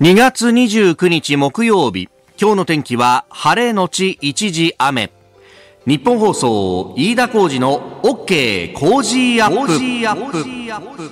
2月29日木曜日今日の天気は晴れのち一時雨日本放送飯田浩二の OK 工事アップ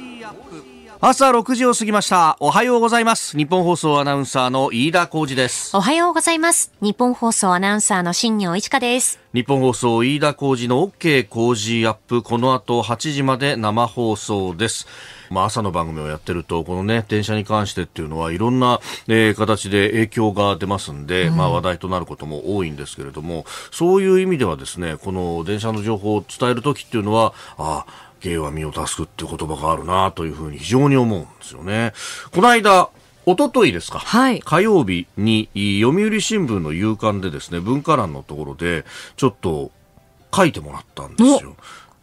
朝6時を過ぎました。おはようございます。日本放送アナウンサーの飯田浩二です。おはようございます。日本放送アナウンサーの新業一華です。日本放送飯田浩二の OK 工事アップ。この後8時まで生放送です。まあ、朝の番組をやってると、このね、電車に関してっていうのは、いろんな、えー、形で影響が出ますんで、うん、まあ、話題となることも多いんですけれども、そういう意味ではですね、この電車の情報を伝えるときっていうのは、ああ、芸は身を助くって言葉があるなというふうに非常に思うんですよね。この間、おとといですか、はい、火曜日に読売新聞の夕刊でですね文化欄のところでちょっと書いてもらったんですよ。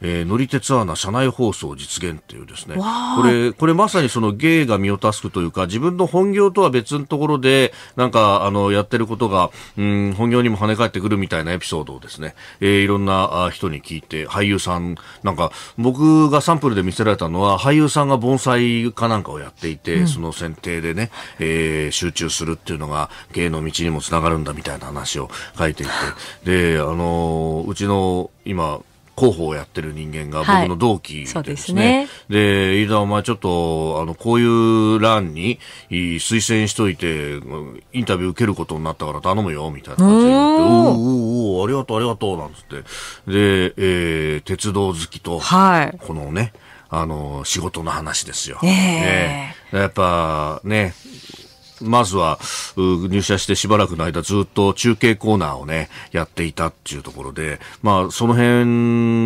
えー、乗り鉄アナ社内放送実現っていうですねこれこれまさにその芸が身を助くというか自分の本業とは別のところでなんかあのやってることが、うん、本業にも跳ね返ってくるみたいなエピソードをですね、えー、いろんな人に聞いて俳優さんなんか僕がサンプルで見せられたのは俳優さんが盆栽かなんかをやっていて、うん、その選定でね、えー、集中するっていうのが芸の道にもつながるんだみたいな話を書いていてであのうちの今広報をやってる人間が僕の同期でですね。で、ね、飯田お前ちょっと、あの、こういう欄に推薦しといて、インタビュー受けることになったから頼むよ、みたいな感じで言って、おーおーおありがとうありがとう、なんつって。で、えー、鉄道好きと、はい、このね、あの、仕事の話ですよ。えー、えー、やっぱね、まずは入社してしばらくの間ずっと中継コーナーをね、やっていたっていうところで、まあその辺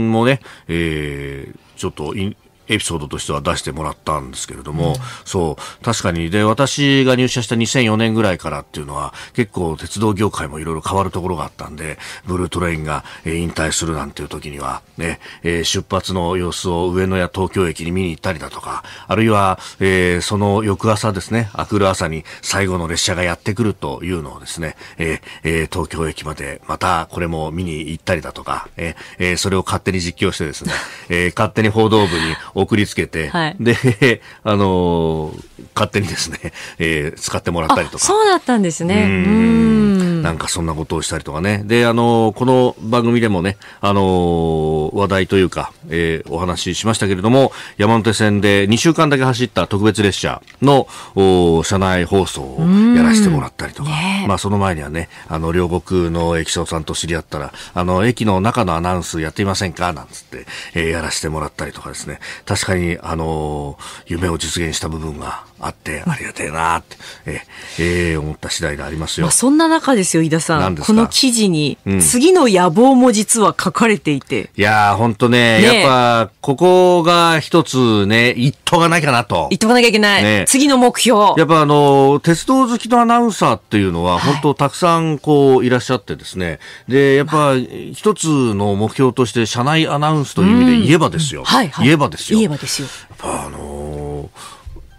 もね、えー、ちょっとい、エピソードとしては出してもらったんですけれども、うん、そう確かにで私が入社した2004年ぐらいからっていうのは結構鉄道業界もいろいろ変わるところがあったんでブルートレインが、引退するなんていう時にはね、えー、出発の様子を上野や東京駅に見に行ったりだとかあるいは、えー、その翌朝ですね明くる朝に最後の列車がやってくるというのをですね、ええー、東京駅までまたこれも見に行ったりだとか、ええー、それを勝手に実況してですね、えー、勝手に報道部に送りつけて、はい、で、あのー、勝手にですね、えー、使ってもらったりとか。そうだったんですね。うんなんかそんなことをしたりとかね。で、あのー、この番組でもね、あの話題というか、えお話ししましたけれども、山手線で2週間だけ走った特別列車の、お車内放送をやらせてもらったりとか、ね、まあその前にはね、あの、両国の駅長さんと知り合ったら、あの、駅の中のアナウンスやってみませんかなんつって、えやらせてもらったりとかですね。確かに、あの、夢を実現した部分があって、ありがてえなって、ええー、思った次第でありますよ。まあ、そんな中ですよ、飯田さん。この記事に、次の野望も実は書かれていて。いやー、ほんとね、ねやっぱ、ここが一つね、言っとかなきゃなと。言っとかなきゃいけない。ね、次の目標。やっぱあの、鉄道好きのアナウンサーっていうのは、本当たくさんこう、いらっしゃってですね。で、やっぱ、一つの目標として、社内アナウンスという意味で言えばですよ。はい、はい。言えばですよ。言えばですよ。やっぱあの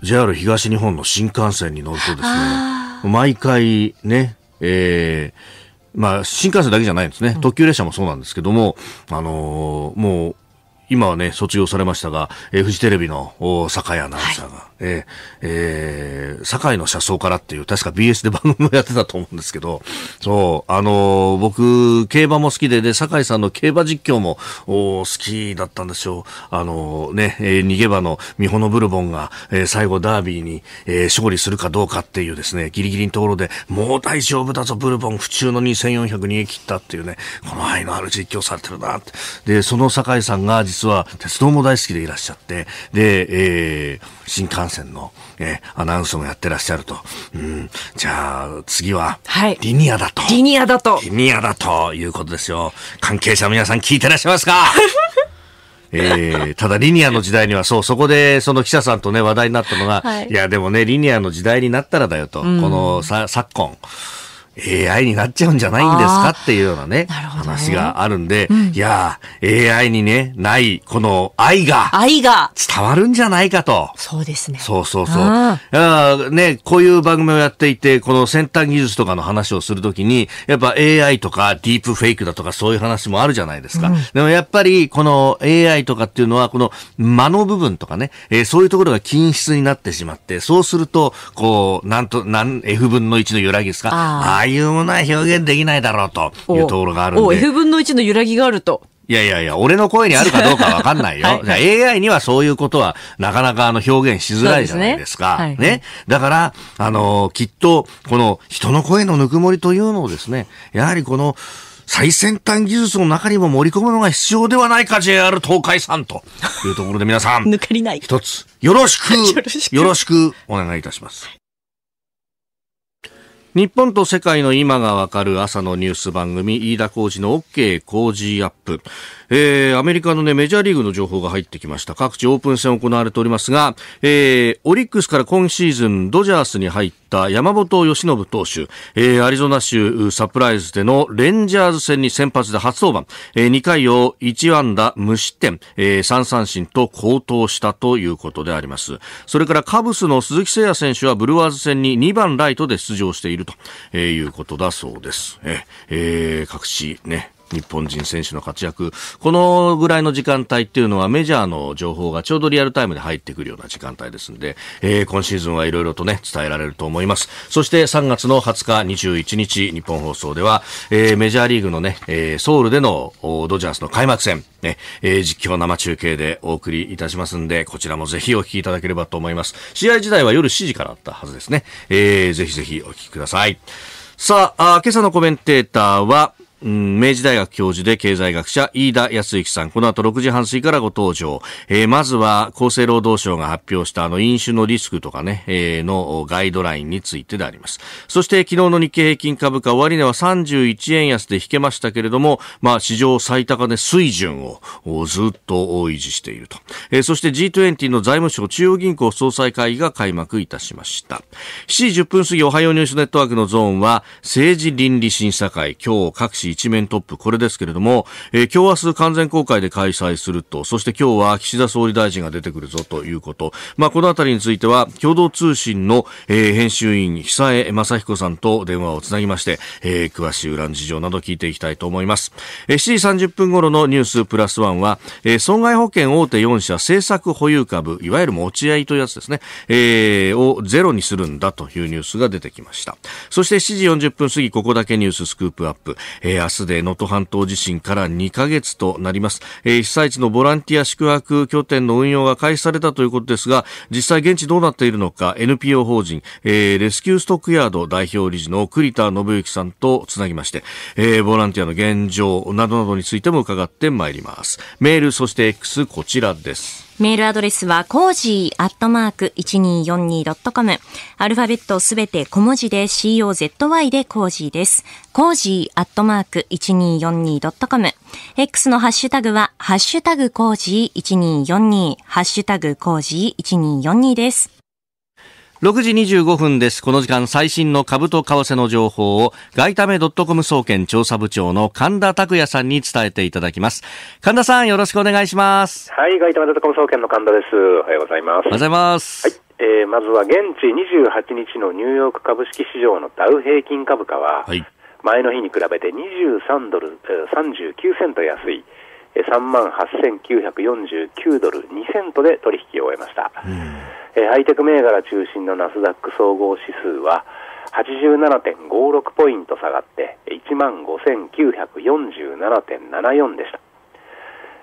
JR 東日本の新幹線に乗るとですね、毎回ね、えー、まあ、新幹線だけじゃないんですね。特急列車もそうなんですけども、あのー、もう、今はね、卒業されましたが、えー、フジテレビのお酒井アナウンサーが、はい、えー、えー、酒井の車窓からっていう、確か BS で番組をやってたと思うんですけど、そう、あのー、僕、競馬も好きで、で、酒井さんの競馬実況もお好きだったんですよ。あのー、ね、えー、逃げ場のミホノブルボンが、えー、最後ダービーに、えー、勝利するかどうかっていうですね、ギリギリのところで、もう大丈夫だぞ、ブルボン、府中の2400逃げ切ったっていうね、この愛のある実況されてるなって。で、その酒井さんが実実は鉄道も大好きでいらっしゃって、で、えー、新幹線の、えー、アナウンスもやってらっしゃると。うん、じゃあ、次は、はい、リニアだと。リニアだと。リニアだということですよ。関係者皆さん聞いてらっしゃいますか えー、ただリニアの時代にはそう、そこでその記者さんとね話題になったのが、はい、いやでもね、リニアの時代になったらだよと、うん、このさ昨今、AI になっちゃうんじゃないんですかっていうようなね、ね話があるんで、うん、いや、AI にね、ないこの愛が、愛が伝わるんじゃないかと。そうですね。そうそうそう。あね、こういう番組をやっていて、この先端技術とかの話をするときに、やっぱ AI とかディープフェイクだとかそういう話もあるじゃないですか。うん、でもやっぱり、この AI とかっていうのは、この間の部分とかね、えー、そういうところが均質になってしまって、そうすると、こう、なんと、なん、F 分の1の揺らぎですか、あいうものは表現できないだろうというところがあるんで。F 分の1の揺らぎがあると。いやいやいや、俺の声にあるかどうかわかんないよ。はいは AI にはそういうことはなかなかあの表現しづらいじゃないですか。すねはい、ね。だから、あのー、きっと、この人の声のぬくもりというのをですね、やはりこの、最先端技術の中にも盛り込むのが必要ではないか、JR 東海さんと いうところで皆さん、抜かりない。一つ、よろしく、よろしくお願いいたします。日本と世界の今がわかる朝のニュース番組、飯田浩二の OK 工事アップ。えー、アメリカのね、メジャーリーグの情報が入ってきました。各地オープン戦行われておりますが、えー、オリックスから今シーズン、ドジャースに入って、った山本由伸投手、えー、アリゾナ州サプライズでのレンジャーズ戦に先発で初登板、えー、2回を1安打無失点、えー、3三振と好投したということであります。それからカブスの鈴木誠也選手はブルワーズ戦に2番ライトで出場していると、いうことだそうです。えー、各地ね、日本人選手の活躍、このぐらいの時間帯っていうのはメジャーの情報がちょうどリアルタイムで入ってくるような時間帯ですんで、えー、今シーズンはいろいろとね、伝えられると思います。そして3月の20日21日、日本放送では、えー、メジャーリーグのね、えー、ソウルでのドジャースの開幕戦、ね、えー、実況生中継でお送りいたしますんで、こちらもぜひお聞きいただければと思います。試合自体は夜7時からあったはずですね。えー、ぜひぜひお聞きください。さあ、あ今朝のコメンテーターは、うん、明治大学教授で経済学者、飯田康之さん。この後6時半過ぎからご登場。えー、まずは、厚生労働省が発表したあの飲酒のリスクとかね、えー、のガイドラインについてであります。そして、昨日の日経平均株価、終値は31円安で引けましたけれども、まあ、史上最高値水準をずっと維持していると。えー、そして G20 の財務省中央銀行総裁会議が開幕いたしました。7時10分過ぎ、おはようニュースネットワークのゾーンは、政治倫理審査会、今日各紙一面トップ、これですけれども、えー、今日明日完全公開で開催すると、そして今日は岸田総理大臣が出てくるぞということ、まあ、このあたりについては、共同通信の、えー、編集員、久江正彦さんと電話をつなぎまして、えー、詳しい裏の事情など聞いていきたいと思います。えー、7時30分頃のニュースプラスワンは、えー、損害保険大手4社政策保有株、いわゆる持ち合いというやつですね、えー、をゼロにするんだというニュースが出てきました。そして7時40分過ぎ、ここだけニューススクープアップ、えー明日で能登半島地震から2ヶ月となります、被災地のボランティア宿泊拠点の運用が開始されたということですが実際現地どうなっているのか NPO 法人、レスキューストックヤード代表理事の栗田信之さんとつなぎまして、ボランティアの現状などなどについても伺ってまいりますメールそして X こちらですメールアドレスは、コージーアットマーク 1242.com。アルファベットすべて小文字で COZY でコージーです。コージーアットマーク 1242.com。X のハッシュタグは、ハッシュタグコージー1242、ハッシュタグコージー1242です。6時25分です。この時間最新の株と為替の情報を外為ドットコム総研調査部長の神田拓也さんに伝えていただきます。神田さんよろしくお願いします。はい、外為ドットコム総研の神田です。おはようございます。おはようございます。はいえー、まずは現地28日のニューヨーク株式市場のダウ平均株価は、はい、前の日に比べて23ドル、えー、39セント安い、え3万8949ドル2セントで取引を終えました。うんえハイテク銘柄中心のナスダック総合指数は87.56ポイント下がって15,947.74でした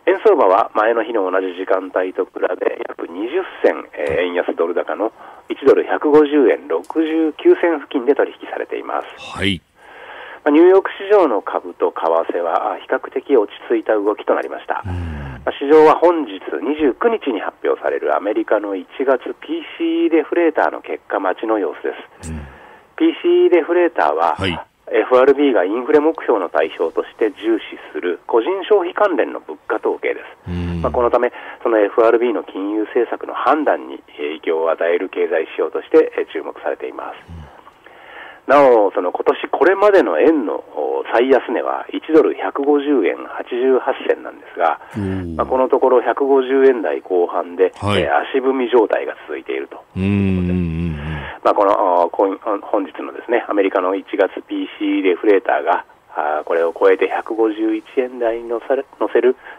円相場は前の日の同じ時間帯と比べ約20銭、え円安ドル高の1ドル150円69銭付近で取引されています、はいまニューヨーク市場の株と為替は比較的落ち着いた動きとなりました、うん市場は本日29日に発表されるアメリカの1月 PCE デフレーターの結果待ちの様子です。うん、PCE デフレーターは、はい、FRB がインフレ目標の対象として重視する個人消費関連の物価統計です、まあ、このため、その FRB の金融政策の判断に影響を与える経済指標として注目されています。なお、その今年これまでの円の最安値は1ドル150円88銭なんですが、まあ、このところ150円台後半で、はい、えー、足踏み状態が続いているとまあ、この本日のですねアメリカの1月 PC デフレーターがあこれを超えて151円台に乗せる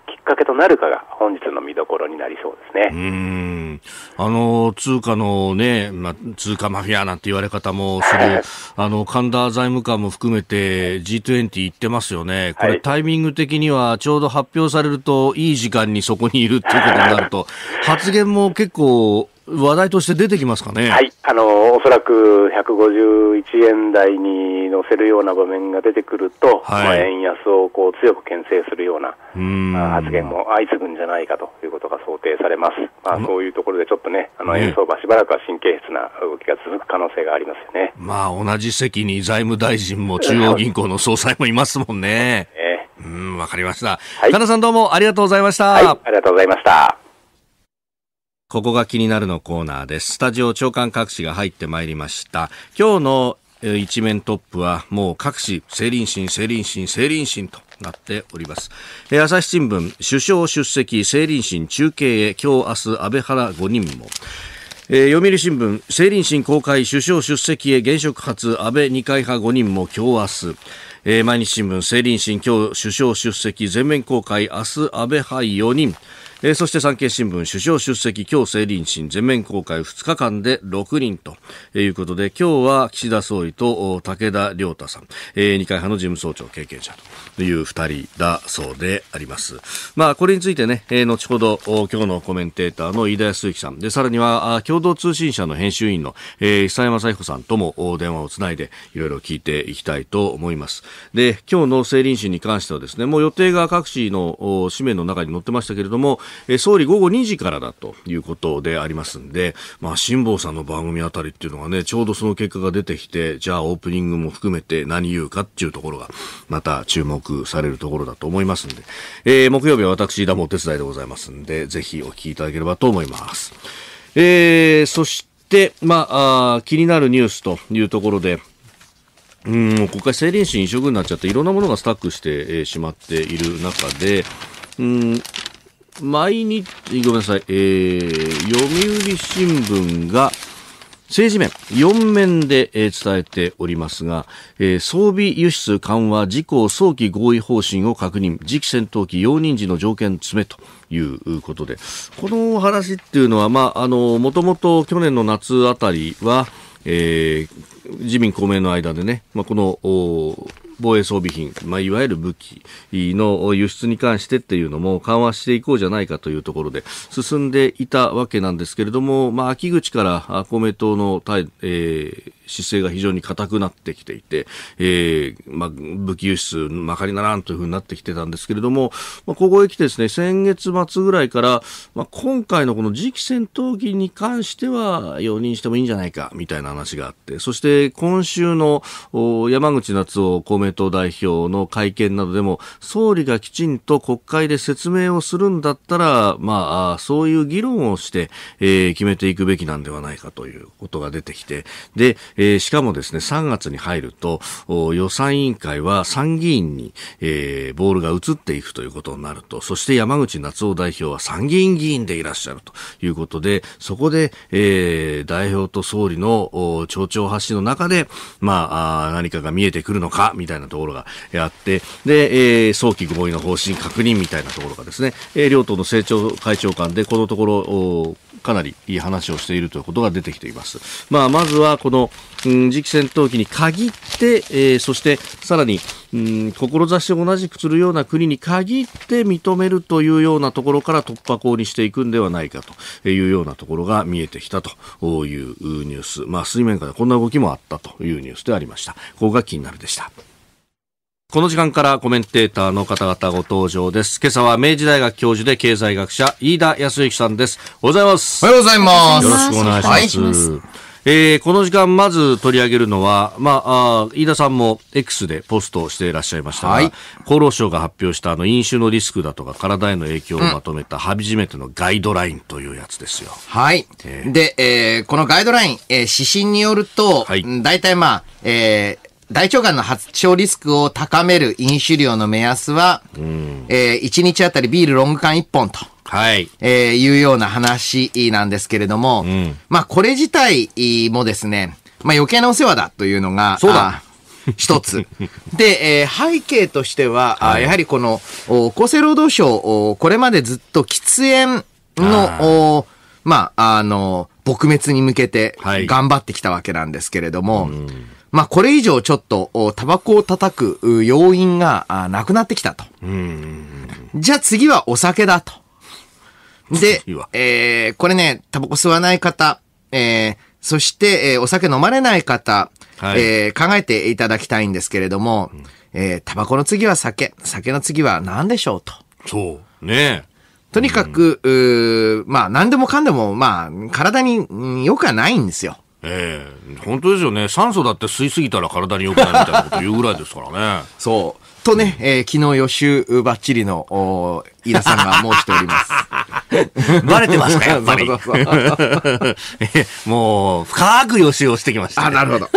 きっかけとなるかが本日の見どころになりそうですね。うんあの通貨のね、まあ、通貨マフィアなんて言われ方もするあの神田財務官も含めて G20 行ってますよね、これ、はい、タイミング的にはちょうど発表されるといい時間にそこにいるっていうことになると 発言も結構話題として出てきますかね。はい、あのおそらく151円台に乗せるような場面が出てくると、はい、円安をこう強く牽制するようなう発言も相次ぐんじゃないかということが想定されます、まあ、そういうところでちょっとね、あの円相場、しばらくは神経質な動きが続く可能性がありますよね、まあ、同じ席に財務大臣も中央銀行の総裁もいますもんね。えー、うん、わかりました。はい、神さんどうもありがとうございました。はい、ありがとうございました。ここが気になるのコーナーです。スタジオ長官各紙が入ってまいりました。今日の一面トップはもう各紙、成林審、成林審、成林審となっております。朝日新聞、首相出席、成林審中継へ、今日明日安倍原5人も。えー、読売新聞、成林審公開、首相出席へ現職発、安倍二階派5人も今日明日。えー、毎日新聞、成林審今日首相出席、全面公開、明日安倍派4人。えー、そして産経新聞首相出席今日成林審全面公開2日間で6人ということで今日は岸田総理と武田良太さん、えー、二階派の事務総長経験者という2人だそうでありますまあこれについてね、えー、後ほど今日のコメンテーターの飯田康之さんでさらには共同通信社の編集員の、えー、久山彩子さんとも電話をつないでいろいろ聞いていきたいと思いますで今日の政林審に関してはですねもう予定が各紙の紙面の中に載ってましたけれども総理午後2時からだということでありますんで、まあ、辛坊さんの番組あたりっていうのがね、ちょうどその結果が出てきて、じゃあオープニングも含めて何言うかっていうところが、また注目されるところだと思いますんで、えー、木曜日は私、ダもお手伝いでございますんで、ぜひお聞きいただければと思います。えー、そして、まああ、気になるニュースというところで、うん、国会政倫審移植になっちゃって、いろんなものがスタックして、えー、しまっている中で、うん、毎日、ごめんなさい、えー、読売新聞が、政治面、4面で、え伝えておりますが、え装備輸出緩和事項早期合意方針を確認、次期戦闘機容認時の条件詰めということで、この話っていうのは、まあ、あの、もともと去年の夏あたりは、えー、自民公明の間でね、まあ、この、防衛装備品、まあ、いわゆる武器の輸出に関してっていうのも緩和していこうじゃないかというところで進んでいたわけなんですけれども、まあ、秋口から公明党の対、えー、姿勢が非常に硬くなってきていて、えー、まあ、武器輸出、まかりならんというふうになってきてたんですけれども、まあ、ここへ来てですね、先月末ぐらいから、まあ、今回のこの次期戦闘機に関しては、容認してもいいんじゃないか、みたいな話があって、そして今週の山口夏夫公明党代表の会見などでも、総理がきちんと国会で説明をするんだったら、まあ、そういう議論をして、えー、決めていくべきなんではないかということが出てきて、で、えー、しかもですね、3月に入ると、予算委員会は参議院に、えー、ボールが移っていくということになると、そして山口夏夫代表は参議院議員でいらっしゃるということで、そこで、えー、代表と総理の町長発信の中で、まあ、あ何かが見えてくるのか、みたいなところがあって、で、えー、早期合意の方針確認みたいなところがですね、えー、両党の政調会長官で、このところ、かなりいい話をしているということが出てきています。まあ、まずはこの、うん、次期戦闘機に限って、えー、そしてさらに、うん、志を同じくするような国に限って認めるというようなところから突破口にしていくんではないかというようなところが見えてきたというニュース、まあ、水面下でこんな動きもあったというニュースでありました。ここが気になるでした。この時間からコメンテーターの方々ご登場です。今朝は明治大学教授で経済学者、飯田康之さんです。おはようございます。おはようございます。よろしくお願いします。はい、えー、この時間まず取り上げるのは、まあ、あ飯田さんも X でポストをしていらっしゃいましたが、はい、厚労省が発表したあの飲酒のリスクだとか体への影響をまとめた初めてのガイドラインというやつですよ。はい。えー、で、えー、このガイドライン、えー、指針によると、はい、大体まあ、えー、大腸がんの発症リスクを高める飲酒量の目安は、えー、1日あたりビールロング缶1本と。はい。えー、いうような話なんですけれども、うん、まあこれ自体もですね、まあ余計なお世話だというのが、そうだ。一つ。で、えー、背景としては、はい、やはりこの、厚生労働省、これまでずっと喫煙の、まあ、あの、撲滅に向けて頑張ってきたわけなんですけれども、はいうんまあ、これ以上ちょっと、タバコを叩く要因がなくなってきたと。じゃあ次はお酒だと。で、えー、これね、タバコ吸わない方、えー、そして、えー、お酒飲まれない方、はい、えー、考えていただきたいんですけれども、うん、えー、タバコの次は酒、酒の次は何でしょうと。そう。ねとにかく、うん、まあ、何でもかんでも、まあ、体に良くはないんですよ。ええー、本当ですよね。酸素だって吸いすぎたら体に良くないみたいなこと言うぐらいですからね。そう。とね、えー、昨日予習ばっちりの、お飯田さんが申しております。バレてますか、やっぱり。そう もう、深く予習をしてきました、ね、あ、なるほど。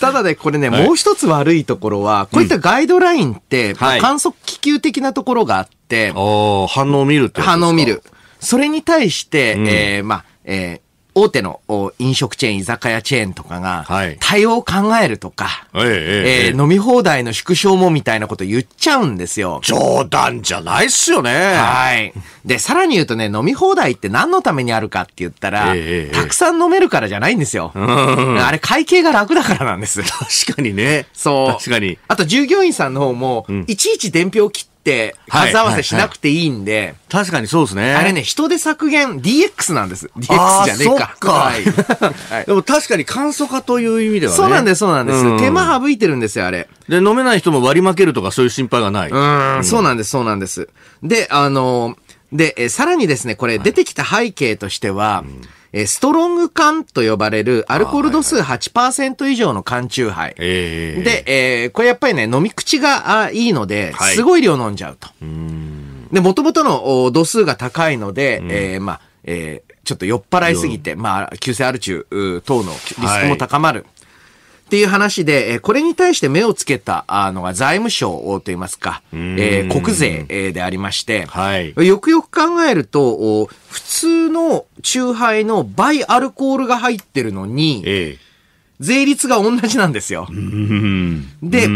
ただね、これね、はい、もう一つ悪いところは、こういったガイドラインって、うんはい、観測気球的なところがあって、反応を見るって反応を見る。それに対して、うん、えー、まあ、えー、大手の飲食チェーン、居酒屋チェーンとかが、対応を考えるとか、えー、飲み放題の縮小もみたいなこと言っちゃうんですよ。冗談じゃないっすよね。はい。で、さらに言うとね、飲み放題って何のためにあるかって言ったら、えたくさん飲めるからじゃないんですよ。うん、あれ、会計が楽だからなんです。確かにね。そう。確かに。あと、従業員さんの方も、いちいち伝票切って、って数合わせしなくていいんで、はいはいはい、確かにそうですね。あれね、人で削減 DX なんです。DX じゃねえか。かはい、でも確かに簡素化という意味ではね。そうなんです、そうなんです。手間省いてるんですよ、あれ。で、飲めない人も割り負けるとかそういう心配がない。うん、そうなんです、そうなんです。で、あの、で、えさらにですね、これ出てきた背景としては、はいうんえー、ストロング缶と呼ばれるアルコール度数8%以上の缶酎ハイ。で、えー、これやっぱりね、飲み口がいいので、すごい量飲んじゃうと。で、もともとの度数が高いので、うん、えー、まあ、えー、ちょっと酔っ払いすぎて、まあ、急性アル中等のリスクも高まる。っていう話で、これに対して目をつけたのが財務省といいますか、えー、国税でありまして、はい、よくよく考えると、普通の酎ハイの倍アルコールが入ってるのに、ええ、税率が同じなんですよ。で、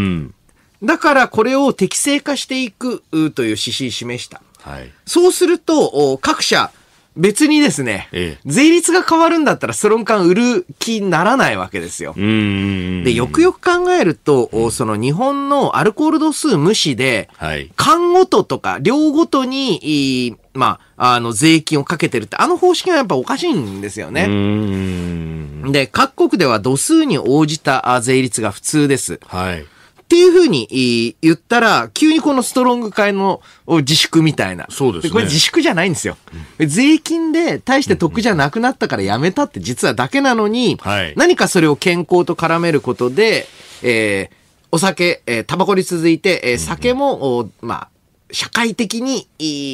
だからこれを適正化していくという指針示した。はい、そうすると、各社、別にですね、ええ、税率が変わるんだったらスロン缶売る気にならないわけですよ。で、よくよく考えると、うん、その日本のアルコール度数無視で、はい、缶ごととか量ごとに、まあ、あの、税金をかけてるって、あの方式はやっぱおかしいんですよね。で、各国では度数に応じた税率が普通です。はい。っていうふうに言ったら、急にこのストロング会の自粛みたいな。そうですね。これ自粛じゃないんですよ。税金で大して得じゃなくなったからやめたって実はだけなのに、何かそれを健康と絡めることで、えー、お酒、えー、タバコに続いて、えー、酒も、まあ、社会的に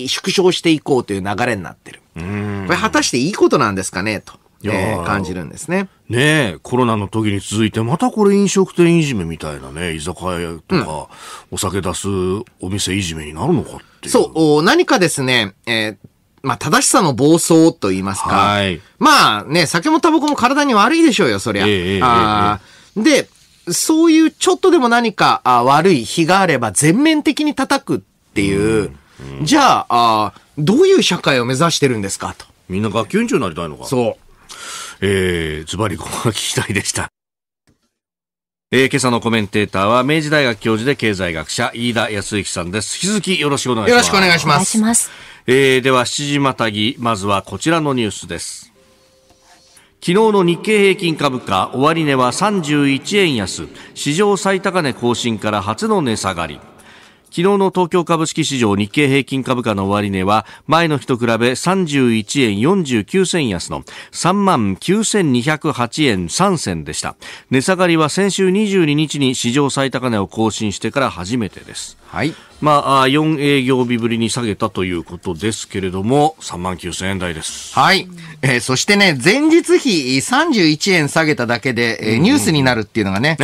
縮小していこうという流れになってる。これ果たしていいことなんですかねと。えー、感じるんですね。ねコロナの時に続いて、またこれ飲食店いじめみたいなね、居酒屋とか、お酒出すお店いじめになるのかっていう。そう、何かですね、えー、まあ、正しさの暴走と言いますか。はい、まあね、酒もタバコも体に悪いでしょうよ、そりゃ。えー、あーで、そういうちょっとでも何かあ悪い日があれば全面的に叩くっていう、うんうん、じゃああ、どういう社会を目指してるんですかと。みんな学級委員長になりたいのか。そう。えー、ズバリここが聞きたいでした。えー、今朝のコメンテーターは明治大学教授で経済学者飯田康之さんです。引き続きよろしくお願いします。よろしくお願いします。お願いします。えー、では7時またぎ、まずはこちらのニュースです。昨日の日経平均株価終値は31円安、史上最高値更新から初の値下がり。昨日の東京株式市場日経平均株価の終値は前の日と比べ31円49銭安の3万9208円3銭でした値下がりは先週22日に史上最高値を更新してから初めてですはいまあ、4営業日ぶりに下げたということですけれども、3万9000円台です。はい。えー、そしてね、前日比31円下げただけで、えー、ニュースになるっていうのがね、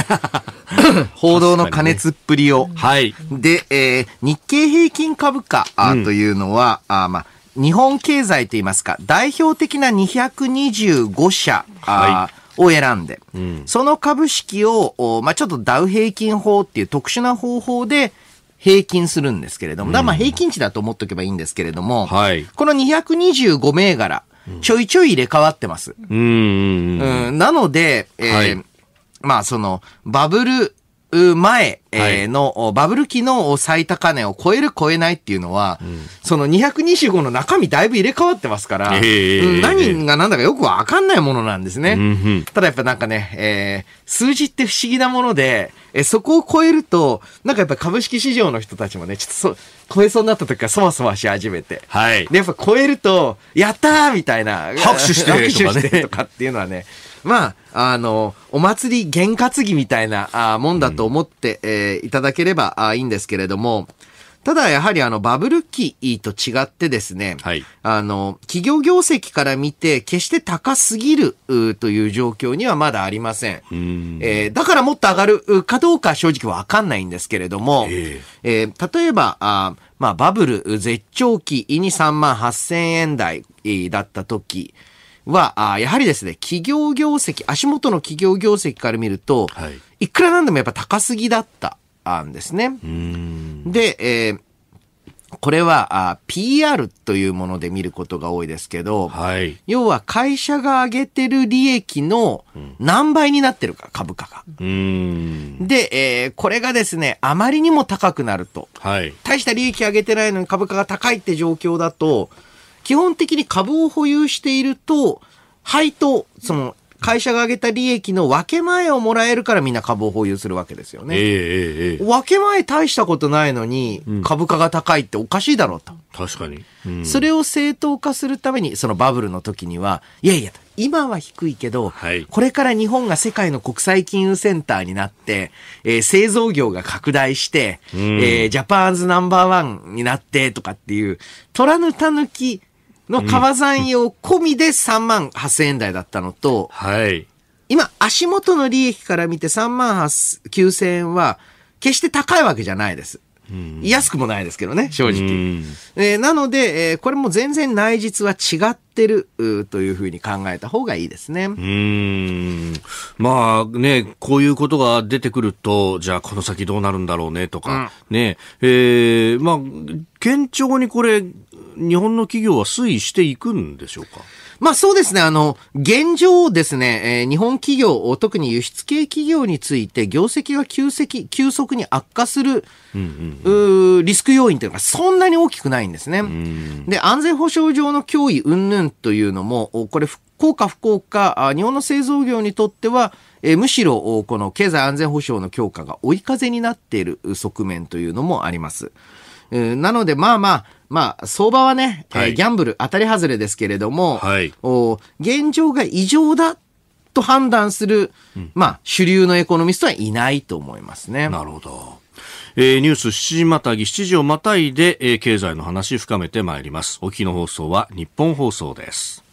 報道の過熱っぷりを。ね、はい。で、えー、日経平均株価というのは、うん、あまあ、日本経済といいますか、代表的な225社、はい、を選んで、うん、その株式を、まあ、ちょっとダウ平均法っていう特殊な方法で、平均するんですけれども、だまあ平均値だと思っておけばいいんですけれども、はい、この225銘柄、ちょいちょい入れ替わってます。うん。なので、えー、はい、まあその、バブル、前の、はい、バブル期の最高値を超える超えないっていうのは、うん、その225の中身だいぶ入れ替わってますから、えー、何が何だかよくわかんないものなんですね。うん、ただやっぱなんかね、えー、数字って不思議なもので、えそこを超えると、なんかやっぱ株式市場の人たちもね、ちょっとそ、超えそうになった時からそわそわし始めて。はい。で、やっぱ超えると、やったーみたいな。拍手して拍手してとかっていうのはね、まあ、あの、お祭り験担ぎみたいなあもんだと思って、うん、えー、いただければあいいんですけれども、ただやはりあのバブル期と違ってですね、はい、あの企業業績から見て決して高すぎるという状況にはまだありません。んえー、だからもっと上がるかどうか正直わかんないんですけれども、えー、えー、例えばあ、まあ、バブル絶頂期に3万8000円台だった時、は、あやはりですね、企業業績、足元の企業業績から見ると、はい、いくらなんでもやっぱ高すぎだったんですね。で、えーこれはあ PR というもので見ることが多いですけど、はい、要は会社が上げてる利益の何倍になってるか、株価が。で、えー、これがですね、あまりにも高くなると、はい、大した利益上げてないのに株価が高いって状況だと、基本的に株を保有していると、配当、その会社が上げた利益の分け前をもらえるからみんな株を保有するわけですよね。えーえー、分け前大したことないのに、株価が高いっておかしいだろうと。確かに、うん、それを正当化するために、そのバブルの時には、いやいや、今は低いけど、はい、これから日本が世界の国際金融センターになって、えー、製造業が拡大して、うん、えー、ジャパンズナンバーワンになってとかっていう、虎のたぬきの革山用込みで3万8000円台だったのと、はい。今、足元の利益から見て3万9000円は、決して高いわけじゃないです。安くもないですけどね、正直。えー、なので、えー、これも全然内実は違ってるというふうに考えた方がいいですね。まあね、こういうことが出てくると、じゃあこの先どうなるんだろうねとか、うん、ね、えー、まあ、堅調にこれ、日本の企業は推移していくんでしょうかまあそうですね。あの、現状ですね、えー、日本企業、特に輸出系企業について、業績が急速急速に悪化する、うんうんうん、リスク要因というのがそんなに大きくないんですね。で、安全保障上の脅威云々というのも、これ、効果不効果、日本の製造業にとっては、えむしろ、この経済安全保障の強化が追い風になっている側面というのもあります。なので、まあまあ、まあ、相場はね、えー、ギャンブル当たり外れですけれども、はい、お現状が異常だと判断する、うん、まあ、主流のエコノミストはいないと思いますね。なるほど。えー、ニュース7時またぎ、7時をまたいで、えー、経済の話深めてまいります。おきの放送は日本放送です。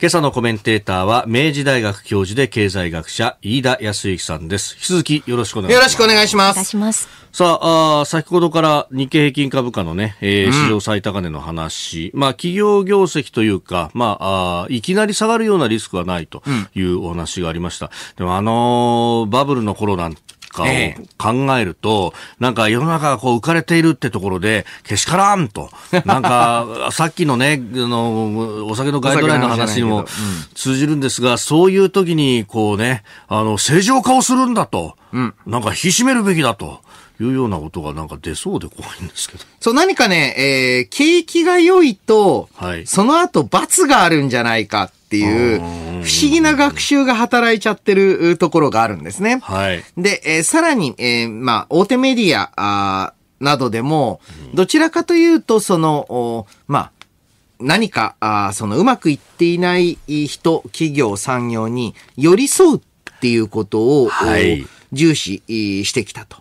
今朝のコメンテーターは明治大学教授で経済学者飯田康之さんです引き続きよろしくお願いしますよろしくお願いしますさああ先ほどから日経平均株価のね、えー、史上最高値の話、まあ企業業績というかまああいきなり下がるようなリスクはないというお話がありました、うん、でもあのー、バブルの頃なんかを考えると、えー、なんか世の中がこう浮かれているってところで、けしからんと。なんか、さっきのね、あの、お酒のガイドラインの話にも通じるんですが、うん、そういう時に、こうね、あの、正常化をするんだと。うん、なんか引き締めるべきだと。いうようなことがなんか出そうで怖いんですけど。そう、何かね、えー、景気が良いと、はい、その後罰があるんじゃないかっていう、不思議な学習が働いちゃってるところがあるんですね。はい。で、えー、さらに、えー、まあ、大手メディア、あなどでも、どちらかというと、その、おまあ、何か、あそのうまくいっていない人、企業、産業に寄り添うっていうことを、はい、重視してきたと。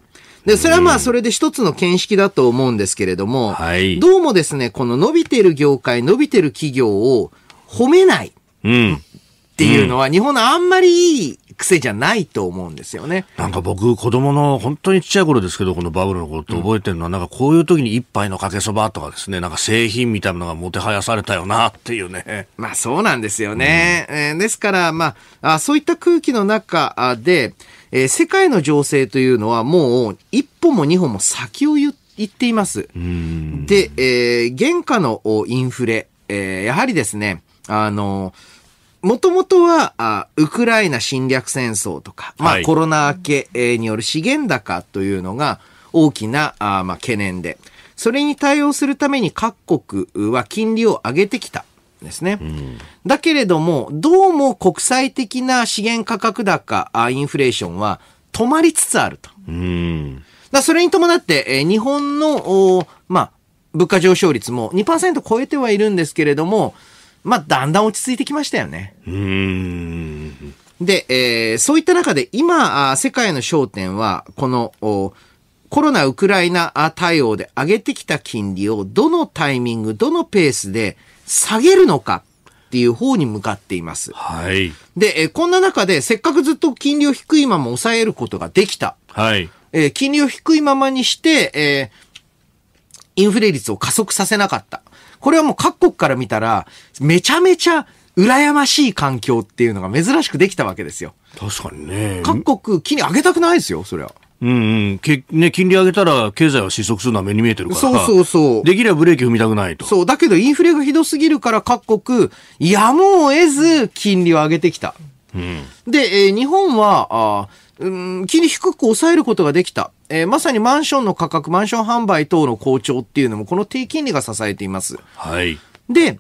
で、それはまあそれで一つの見識だと思うんですけれども、はい、どうもですね、この伸びてる業界、伸びてる企業を褒めない。うんっていうのは、日本のあんまりいい癖じゃないと思うんですよね。なんか僕、子供の本当にちっちゃい頃ですけど、このバブルのこって覚えてるのは、うん、なんかこういう時に一杯のかけそばとかですね、なんか製品みたいなのがもてはやされたよなっていうね。まあそうなんですよね。うん、えー、ですから、まあ、あそういった空気の中で、えー、世界の情勢というのはもう一歩も二歩も先を言っています。で、えー、原価のインフレ、えー、やはりですね、あのもともとはあ、ウクライナ侵略戦争とか、まあ、はい、コロナ明け、による資源高というのが大きなあ、まあ、懸念で、それに対応するために各国は金利を上げてきた。ですね。だけれども、どうも国際的な資源価格高、インフレーションは止まりつつあると。だそれに伴って、えー、日本の、まあ、物価上昇率も2%超えてはいるんですけれども、まあ、だんだん落ち着いてきましたよね。うんで、えー、そういった中で今、世界の焦点は、この、コロナ、ウクライナ対応で上げてきた金利をどのタイミング、どのペースで下げるのかっていう方に向かっています。はい。で、えこんな中で、せっかくずっと金利を低いまま抑えることができた。はい。え金利を低いままにして、えインフレ率を加速させなかった。これはもう各国から見たら、めちゃめちゃ羨ましい環境っていうのが珍しくできたわけですよ。確かにね。各国、金利上げたくないですよ、それは。うんうん。けね、金利上げたら経済は失速するのは目に見えてるから。そうそうそう。できればブレーキ踏みたくないと。そう。だけどインフレがひどすぎるから各国、やむを得ず金利を上げてきた。うん、で、えー、日本は、あうん、金利低く抑えることができた。えー、まさにマンションの価格、マンション販売等の好調っていうのも、この低金利が支えています。はい。で、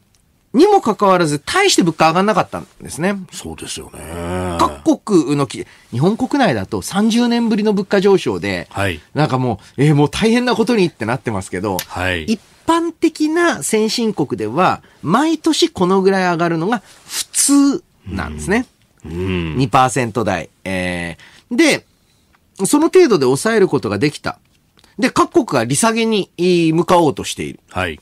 にもかかわらず、大して物価上がんなかったんですね。そうですよね。各国のき、日本国内だと30年ぶりの物価上昇で、はい、なんかもう、えー、もう大変なことにってなってますけど、はい、一般的な先進国では、毎年このぐらい上がるのが普通なんですね。うん、うん、2%台。えー、で、その程度で抑えることができた。で、各国が利下げに向かおうとしている。はい。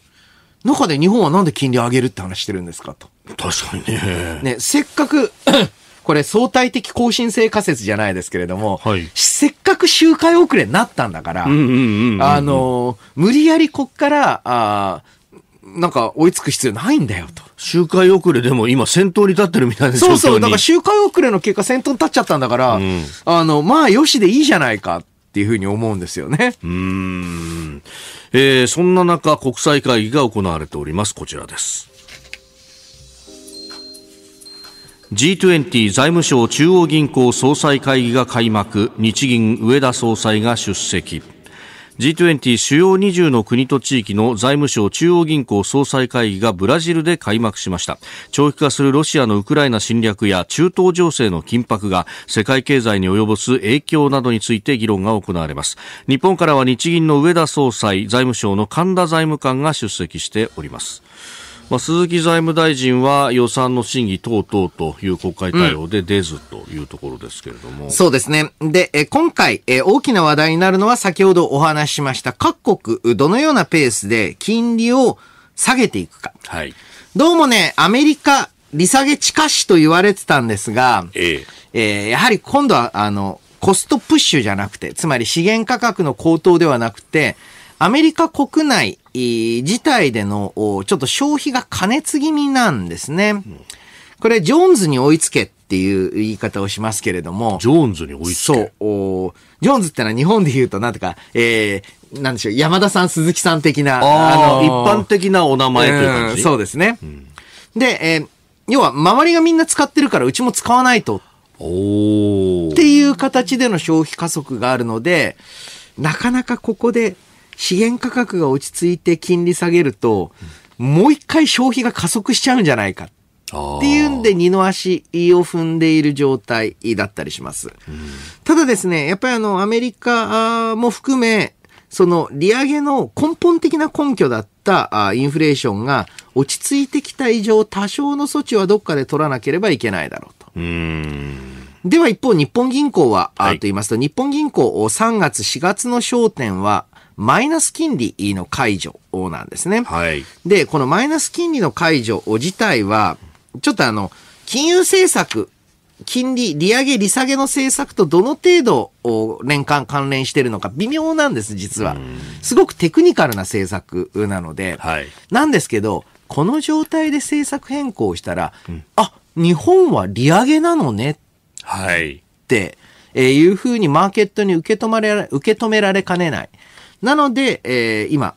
中で日本はなんで金利上げるって話してるんですかと。確かにね。ね、せっかく これ相対的更新性仮説じゃないですけれども、はい、せっかく周回遅れになったんだから、あの、無理やりこっから、あなんか追いつく必要ないんだよと。周回遅れでも今先頭に立ってるみたいなそうそう、だから周回遅れの結果先頭に立っちゃったんだから、うん、あの、まあよしでいいじゃないかっっていうふうに思うんですよね。うん、えー、そんな中、国際会議が行われております。こちらです。G20 財務省中央銀行総裁会議が開幕、日銀上田総裁が出席。G20 主要20の国と地域の財務省中央銀行総裁会議がブラジルで開幕しました長期化するロシアのウクライナ侵略や中東情勢の緊迫が世界経済に及ぼす影響などについて議論が行われます日本からは日銀の上田総裁財務省の神田財務官が出席しておりますまあ、鈴木財務大臣は予算の審議等々という国会対応で出ずというところですけれども、うん、そうですね。で、え今回え、大きな話題になるのは先ほどお話ししました各国、どのようなペースで金利を下げていくか。はい。どうもね、アメリカ、利下げ近しと言われてたんですが、えええー、やはり今度は、あの、コストプッシュじゃなくて、つまり資源価格の高騰ではなくて、アメリカ国内自体でのちょっと消費が過熱気味なんですね。これ、ジョーンズに追いつけっていう言い方をしますけれども。ジョーンズに追いつけそう。ジョーンズってのは日本で言うと、なんてか、えー、なんでしょう、山田さん、鈴木さん的な、あの、一般的なお名前という感じ、そうですね。うん、で、えー、要は、周りがみんな使ってるから、うちも使わないと。おっていう形での消費加速があるので、なかなかここで資源価格が落ち着いて金利下げると、もう一回消費が加速しちゃうんじゃないか。っていうんで二の足を踏んでいる状態だったりします。ただですね、やっぱりあのアメリカも含め、その利上げの根本的な根拠だったインフレーションが落ち着いてきた以上多少の措置はどっかで取らなければいけないだろうと。うでは一方、日本銀行は、はい、と言いますと、日本銀行3月4月の焦点は、マイナス金利の解除なんですね。はい。で、このマイナス金利の解除自体は、ちょっとあの、金融政策、金利、利上げ、利下げの政策とどの程度を年間関連してるのか微妙なんです、実は。すごくテクニカルな政策なので、はい、なんですけど、この状態で政策変更したら、うん、あ、日本は利上げなのねって、はい、えー、いうふうにマーケットに受け止まれ、受け止められかねない。なので、えー、今、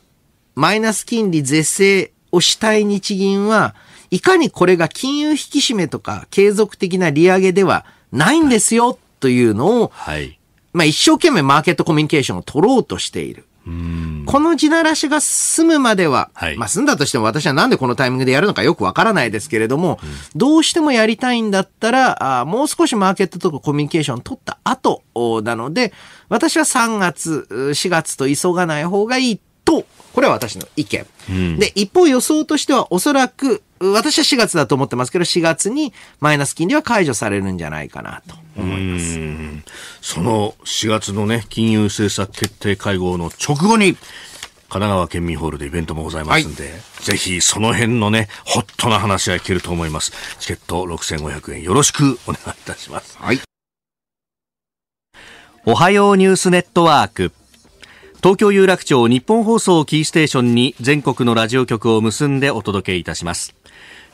マイナス金利是正をしたい日銀は、いかにこれが金融引き締めとか継続的な利上げではないんですよというのを、はい、まあ一生懸命マーケットコミュニケーションを取ろうとしている。この地ならしが済むまでは、はい、まあ済んだとしても私はなんでこのタイミングでやるのかよくわからないですけれども、うん、どうしてもやりたいんだったら、あもう少しマーケットとかコミュニケーション取った後なので、私は3月、4月と急がない方がいいと、これは私の意見。うん、で、一方予想としてはおそらく、私は4月だと思ってますけど、4月にマイナス金利は解除されるんじゃないかなと思います。その4月のね、金融政策決定会合の直後に、神奈川県民ホールでイベントもございますんで、はい、ぜひその辺のね、ホットな話は聞けると思います。チケット6500円よろしくお願いいたします。はい。おはようニュースネットワーク東京有楽町日本放送キーステーションに全国のラジオ局を結んでお届けいたします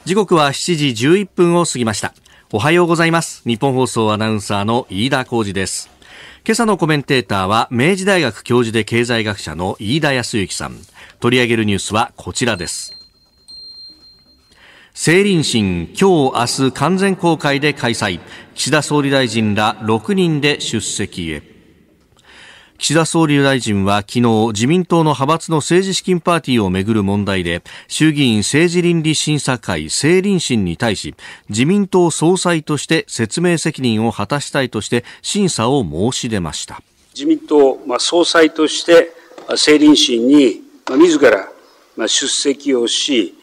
時刻は7時11分を過ぎましたおはようございます日本放送アナウンサーの飯田浩二です今朝のコメンテーターは明治大学教授で経済学者の飯田康之さん取り上げるニュースはこちらです政倫審今日明日完全公開で開催岸田総理大臣ら6人で出席へ岸田総理大臣は昨日自民党の派閥の政治資金パーティーをめぐる問題で衆議院政治倫理審査会政倫審に対し自民党総裁として説明責任を果たしたいとして審査を申し出ました自民党、まあ、総裁として政倫審に、まあ、自ら、まあ、出席をし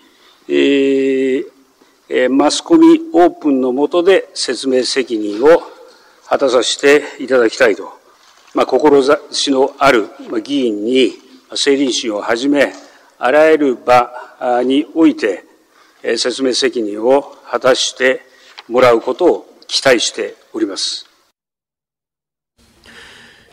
えー、マスコミオープンの下で説明責任を果たさせていただきたいと、まあ、志のある議員に、政倫審をはじめ、あらゆる場において、説明責任を果たしてもらうことを期待しております。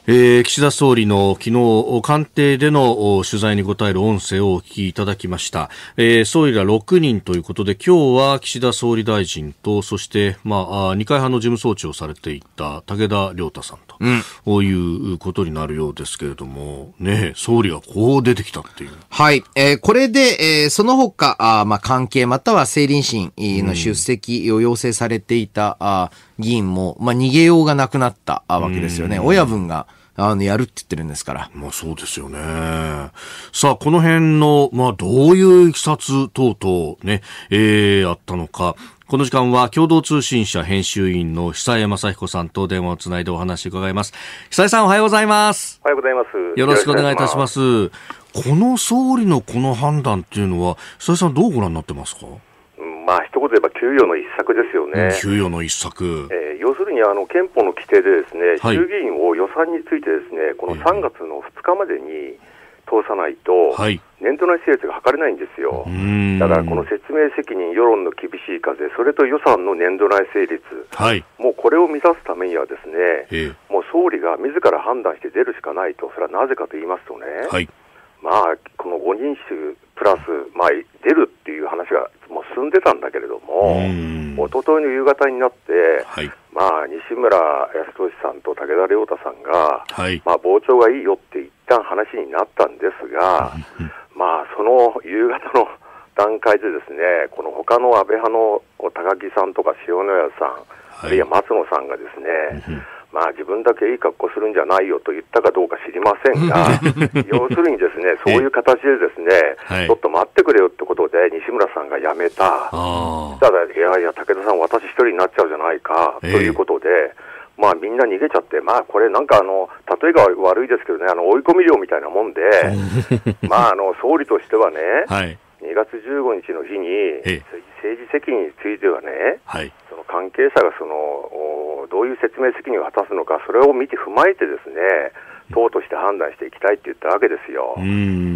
えー、岸田総理の昨日官邸での取材に答える音声をお聞きいただきました、えー、総理ら6人ということで今日は岸田総理大臣とそして、まあ、二階派の事務総長をされていた武田良太さんと、うん、いうことになるようですけれども、ね、総理がこう出てきたっていう。はい、えー、これで、えー、その他あ、まあ、関係または政倫審の出席を要請されていた、うん議員も、まあ、逃げようがなくなったわけですよね。親分が、あの、やるって言ってるんですから。まあそうですよね。さあ、この辺の、まあどういういきさつ等々ね、ええー、あったのか。この時間は共同通信社編集員の久江正彦さんと電話をつないでお話伺います。久江さんおはようございます。おはようございます。よろしくお願いいたします。この総理のこの判断っていうのは、久江さんどうご覧になってますかまあ一言で言えば給与の一策ですよね。給与の一策。えー、要するにあの憲法の規定でですね、はい、衆議院を予算についてですね、この3月の2日までに通さないと、はい、年度内成立が図れないんですよ。だからこの説明責任、世論の厳しい風、それと予算の年度内成立、はい、もうこれを満たすためにはですね、えー、もう総理が自ら判断して出るしかないと、それはなぜかと言いますとね、はい、まあこの5人衆プラス、まあ、出るっていう話がもう進んでたんだけれども、おとといの夕方になって、はい、まあ、西村康稔さんと武田良太さんが、はい、まあ、傍聴がいいよって一旦話になったんですが、まあ、その夕方の段階でですね、この他の安倍派の高木さんとか塩谷さん、はい、あるいは松野さんがですね、まあ、自分だけいい格好するんじゃないよと言ったかどうか知りませんが、要するにですね そういう形で、ですね、ちょっと待ってくれよってことで、西村さんが辞めた、ただ、いやいや、武田さん、私一人になっちゃうじゃないか、ということで。まあ、みんな逃げちゃって、まあ、これなんかあの、例えが悪いですけどね、あの追い込み量みたいなもんで、まああの総理としてはね、2月15日の日に、政治責任についてはね、はい、その関係者がそのどういう説明責任を果たすのか、それを見て踏まえてですね、党として判断していきたいって言ったわけですよ。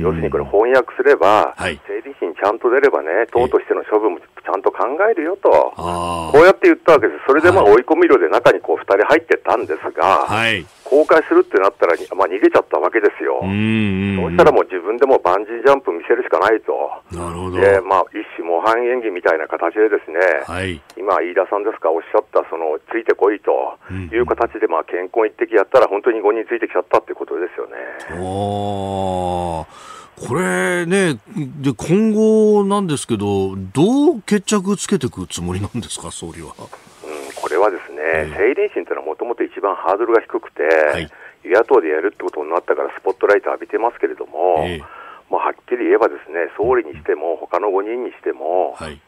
要するにこれ翻訳すれば、はい、政治費にちゃんと出ればね、党としての処分もちゃんと考えるよと、こうやって言ったわけです。それでまあ追い込み量で中にこう2人入ってたんですが、はい崩壊するってなったら、まあ、逃げちゃったわけですよ、うんそうしたらもう自分でもバンジージャンプ見せるしかないと、なるほどでまあ、一種模範演技みたいな形で、ですね、はい、今、飯田さんですか、おっしゃったそのついてこいという形で、まあ、健康一滴やったら、本当に5人ついてきちゃったってことですよね。おこれね、で今後なんですけど、どう決着つけていくつもりなんですか、総理は。うん、これはですねね、政倫審というのはもともと一番ハードルが低くて、はい、与野党でやるってことになったから、スポットライト浴びてますけれども、えー、もうはっきり言えば、ですね総理にしても、他の5人にしても、はい、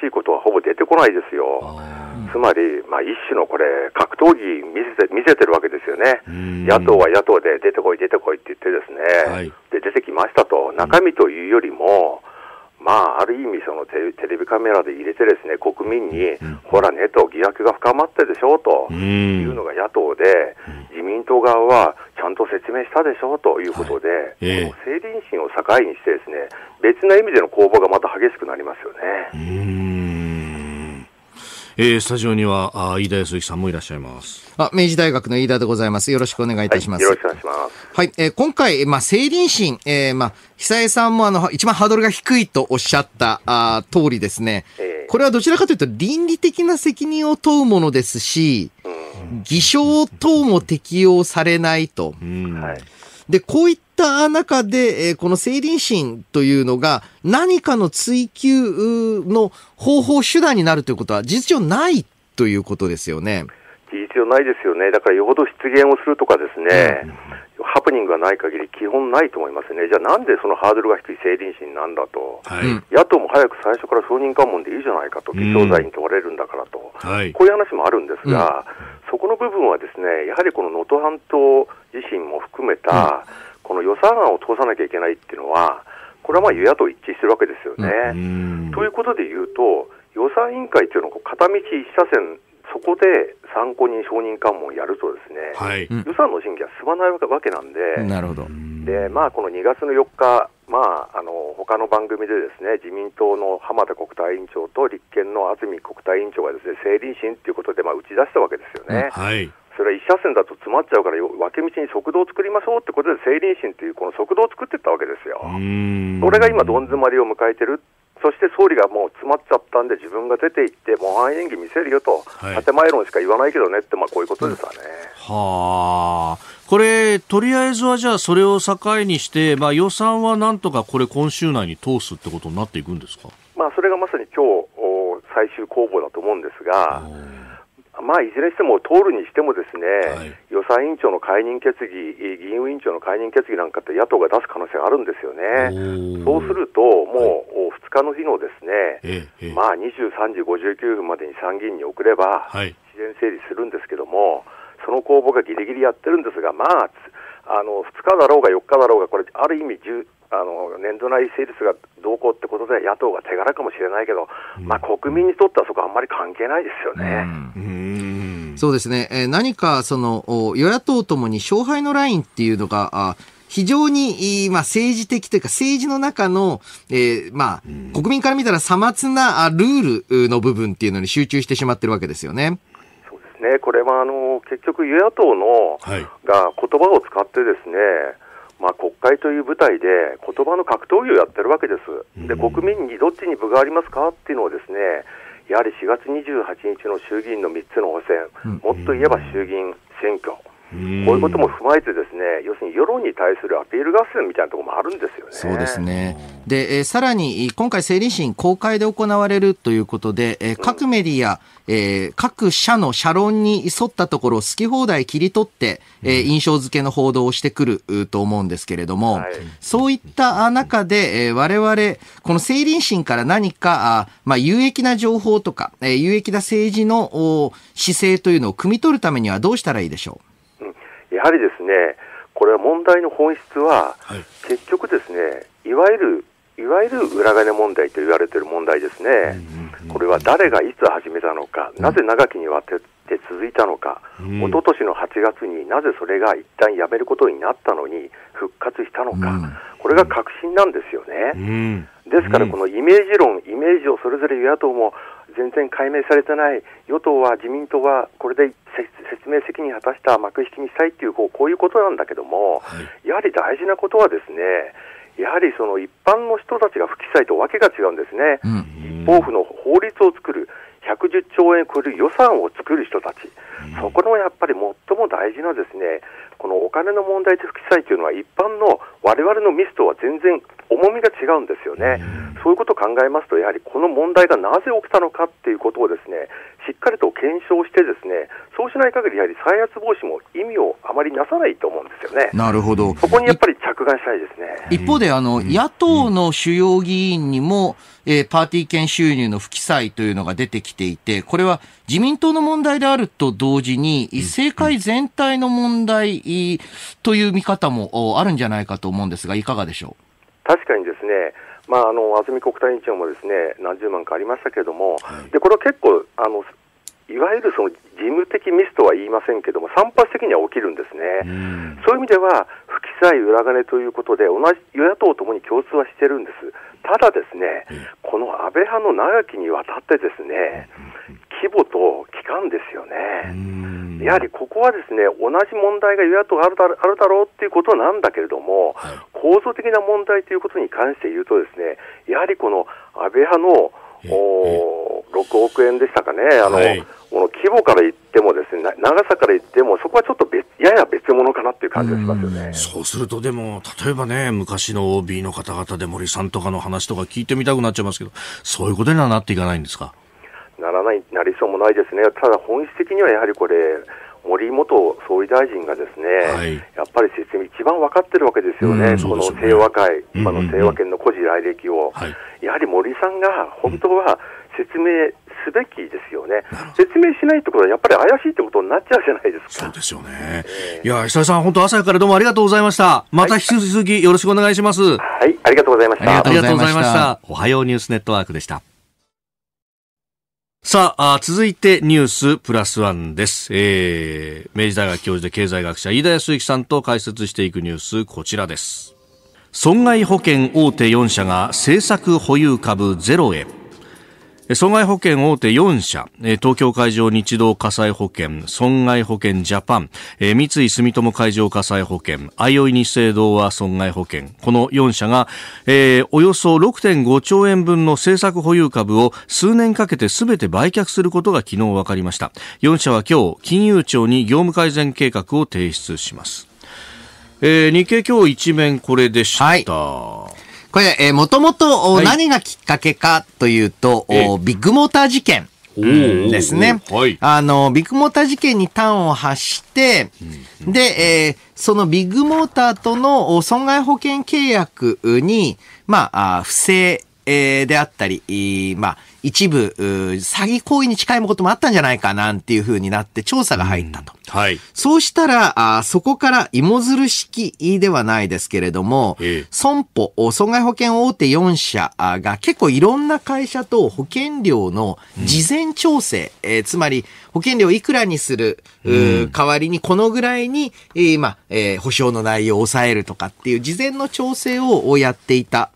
新しいことはほぼ出てこないですよ。つまり、まあ、一種のこれ、格闘技見せて見せてるわけですよね、野党は野党で出てこい、出てこいって言って、ですね、はい、で出てきましたと、中身というよりも、まあ、ある意味そのテレビカメラで入れてですね国民に、ほらねと疑惑が深まってでしょうというのが野党で、自民党側はちゃんと説明したでしょうということで、この政倫審を境にしてですね別な意味での攻防がまた激しくなりますよね。えー、スタジオにはあ飯田康之さんもいらっしゃいますあ明治大学の飯田でございますよろしくお願いいたします、はい、よろしくお願いしますはい、えー、今回、まあ、生理審、えー、まあ、久江さんもあの一番ハードルが低いとおっしゃったあ通りですね、えこれはどちらかというと倫理的な責任を問うものですし、うん、偽証等も適用されないと、うん、はい、でこういったった中で、えこの成林心というのが何かの追求の方法手段になるということは事実上ないということですよね。事実上ないですよね。だからよほど失言をするとかですね、うん、ハプニングがない限り基本ないと思いますね。じゃあなんでそのハードルが低い成林心なんだと、はい、野党も早く最初から証人喚問でいいじゃないかと、偽証罪に問われるんだからと、うん、こういう話もあるんですが、うん、そこの部分はですね、やはりこの能登半島自身も含めた、うんこの予算案を通さなきゃいけないっていうのは、これはまあ与野党一致してるわけですよね。ということで言うと、予算委員会っていうのを片道1車線、そこで参考人、証人喚問をやると、ですね、はい、予算の審議は進まないわけなんで、なるほどでまあ、この2月の4日、まあ、あの他の番組でですね自民党の浜田国対委員長と立憲の安住国対委員長がですね政倫審ということで、まあ、打ち出したわけですよね。はいそれは1車線だと詰まっちゃうから、分け道に速道を作りましょうってことで、西林っというこの速道を作っていったわけですよ。それが今、どん詰まりを迎えてる、そして総理がもう詰まっちゃったんで、自分が出て行って、模範演技見せるよと、はい、建前論しか言わないけどねって、まあ、こういうことですわね。はあ。これ、とりあえずはじゃあ、それを境にして、まあ、予算はなんとかこれ、今週内に通すってことになっていくんですか、まあ、それがまさに今日最終公募だと思うんですが。まあ、いずれにしても通るにしてもですね、はい、予算委員長の解任決議、議員委員長の解任決議なんかって野党が出す可能性があるんですよね。そうすると、もう2日の日のですね、はい、まあ23時59分までに参議院に送れば、自然整理するんですけども、はい、その公募がぎりぎりやってるんですが、まあ、あの2日だろうが4日だろうが、これ、ある意味、あの年度内成立がどうこうってことで、野党が手柄かもしれないけど、まあ、国民にとってはそこ、あんまり関係ないですよね。うん、そうですね、えー、何かその与野党ともに勝敗のラインっていうのが、非常に、まあ、政治的というか、政治の中の、えー、まあ、国民から見たらさまつなルールの部分っていうのに集中してしまってるわけですよね。ね、これはあの結局、与野党の、が言葉を使ってですね、まあ、国会という舞台で言葉の格闘技をやってるわけです。で国民にどっちに分がありますかっていうのをですねやはり4月28日の衆議院の3つの補選、もっと言えば衆議院選挙、こういうことも踏まえて、ですね要するに世論に対するアピール合戦みたいなところもあるんですよねそうですねで、えー、さらに今回、政理審、公開で行われるということで、えー、各メディア、うん、えー、各社の社論に沿ったところを好き放題切り取って、えー、印象付けの報道をしてくると思うんですけれども、はい、そういった中で、えれわれ、この政理審から何かあ、まあ、有益な情報とか、えー、有益な政治の姿勢というのを汲み取るためにはどうしたらいいでしょう。やはりですね、これは問題の本質は、はい、結局ですね、いわゆるいわゆる裏金問題と言われている問題ですね、これは誰がいつ始めたのか、なぜ長きにわたって続いたのか、一昨年の8月になぜそれが一旦やめることになったのに復活したのか、これが確信なんですよね。ですから、このイメージ論、イメージをそれぞれ与野党も全然解明されてない与党は自民党はこれで説明責任果たした幕引きにしたいというこうこういうことなんだけども、はい、やはり大事なことはですねやはりその一般の人たちが不記載とわけが違うんですね、うん、一方府の法律を作る110兆円を超える予算を作る人たち、そこのやっぱり最も大事なですねこのお金の問題不記載というのは一般の我々のミスとは全然重みが違うんですよね、そういうことを考えますと、やはりこの問題がなぜ起きたのかっていうことをですねしっかりと検証して、ですねそうしない限り、やはり再発防止も意味をあまりなさないと思うんですよね。なるほどそこにやっぱり着眼したいですね一方であの、野党の主要議員にも、えー、パーティー券収入の不記載というのが出てきていて、これは自民党の問題であると同時に、政界全体の問題という見方もあるんじゃないかと思うんですが、いかがでしょう確かにですね、まあ、あの安住国対委員長もですね何十万かありましたけれども、はい、でこれは結構あの、いわゆるその事務的ミスとは言いませんけれども、散発的には起きるんですね、うそういう意味では、不記載裏金ということで、同じ与野党ともに共通はしてるんです。ただですね、この安倍派の長きにわたってですね、規模と期間ですよね。やはりここはですね、同じ問題が与野党あるだあるだろうっていうことなんだけれども、構造的な問題ということに関して言うとですね、やはりこの安倍派のお6億円でしたかね、あの、はい、この規模から言ってもですね、長さから言っても、そこはちょっと別やや別物かなっていう感じがしますよね。そうすると、でも、例えばね、昔の OB の方々で森さんとかの話とか聞いてみたくなっちゃいますけど、そういうことにはなっていかないんですかならない、なりそうもないですね。ただ本質的にはやはりこれ、森元総理大臣がですね、はい、やっぱり説明、一番分かってるわけですよね、うん、この清和会、うんうん、今の清和県の孤児来歴を、はい、やはり森さんが本当は説明すべきですよね、説明しないってことは、やっぱり怪しいってことになっちゃうじゃないですか。そうですよね、えー、いや久井さん、本当、朝からどうもありがとうございました、また引き続きよろしくお願いします。はい、ありがとうございましたありがとうございました。おはようニュースネットワークでした。さあ続いてニュースプラスワンです、えー、明治大学教授で経済学者飯田康之さんと解説していくニュースこちらです損害保険大手4社が政策保有株ゼロへ損害保険大手4社、東京海上日動火災保険、損害保険ジャパン、三井住友海上火災保険、あいおい日清同和損害保険、この4社が、えー、およそ6.5兆円分の政策保有株を数年かけて全て売却することが昨日分かりました。4社は今日、金融庁に業務改善計画を提出します。えー、日経今日一面これでした。はいこれ、えー、もともと何がきっかけかというと、ビッグモーター事件。ですね。はい、あの、ビッグモーター事件に端を発して、うん、で、えー、そのビッグモーターとの損害保険契約に、まあ、不正、えー、であったり、まあ、一部、詐欺行為に近いこともあったんじゃないかなんていうふうになって調査が入ったと。うん、はい。そうしたら、あそこから芋づる式ではないですけれども、損保、損害保険大手4社が結構いろんな会社と保険料の事前調整、うん、えー、つまり保険料いくらにする、うん、代わりにこのぐらいに、今、えー、保証の内容を抑えるとかっていう事前の調整をやっていた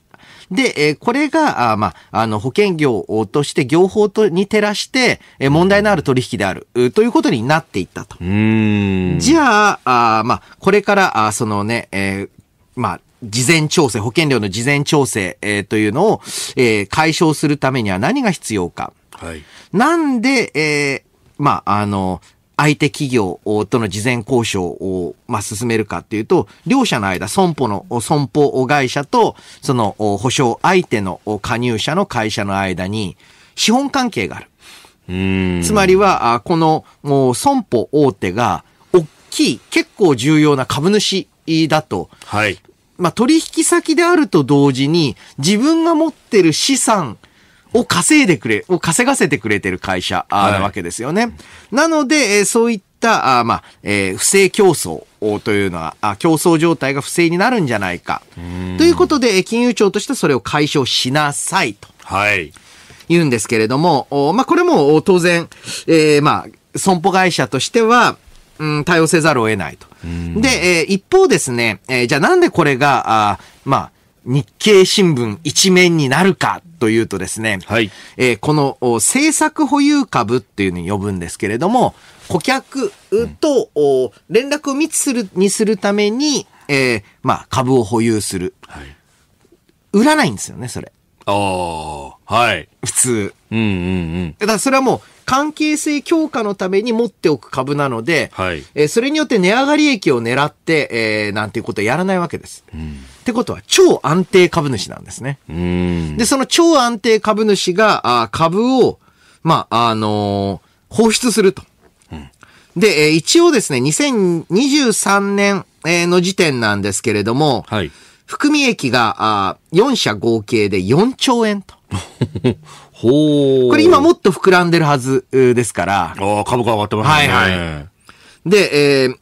で、えこれが、あまあ、あの、保険業として業法とに照らして、え問題のある取引である、ということになっていったと。じゃあ、あまあ、これから、あそのね、えー、まあ、事前調整、保険料の事前調整、えー、というのを、えー、解消するためには何が必要か。はい、なんで、えー、まあ、あの、相手企業との事前交渉を、まあ、進めるかっていうと、両者の間、損保の、損保会社と、その、保証相手の加入者の会社の間に、資本関係がある。つまりは、この、損保大手が、大きい、結構重要な株主だと、はい。まあ、取引先であると同時に、自分が持ってる資産、を稼いでくれ、を稼がせてくれてる会社なわけですよね。はい、なので、えそういった、あまあ、えー、不正競争というのは、あ競争状態が不正になるんじゃないか。ということで、金融庁としてそれを解消しなさいと。はい。言うんですけれども、おまあ、これも当然、えー、まあ、損保会社としては、うん、対応せざるを得ないと。で、えー、一方ですね、えー、じゃあなんでこれが、あまあ、日経新聞一面になるかというとですね、はいえー、この政策保有株っていうのに呼ぶんですけれども、顧客と、うん、連絡を密するにするために、えー、まあ、株を保有する。はい、売らないんですよね、それ。ああ、はい。普通。うんうんうん。だからそれはもう、関係性強化のために持っておく株なので、はい、えー、それによって値上がり益を狙って、えー、なんていうことはやらないわけです。うん、ってことは、超安定株主なんですね。で、その超安定株主が、あ株を、まあ、あのー、放出すると。うん、で、えー、一応ですね、2023年、えー、の時点なんですけれども、はい、含み益があ4社合計で4兆円と。ほこれ今もっと膨らんでるはずですから。ああ、株価上がってますね。はいはい。で、えー、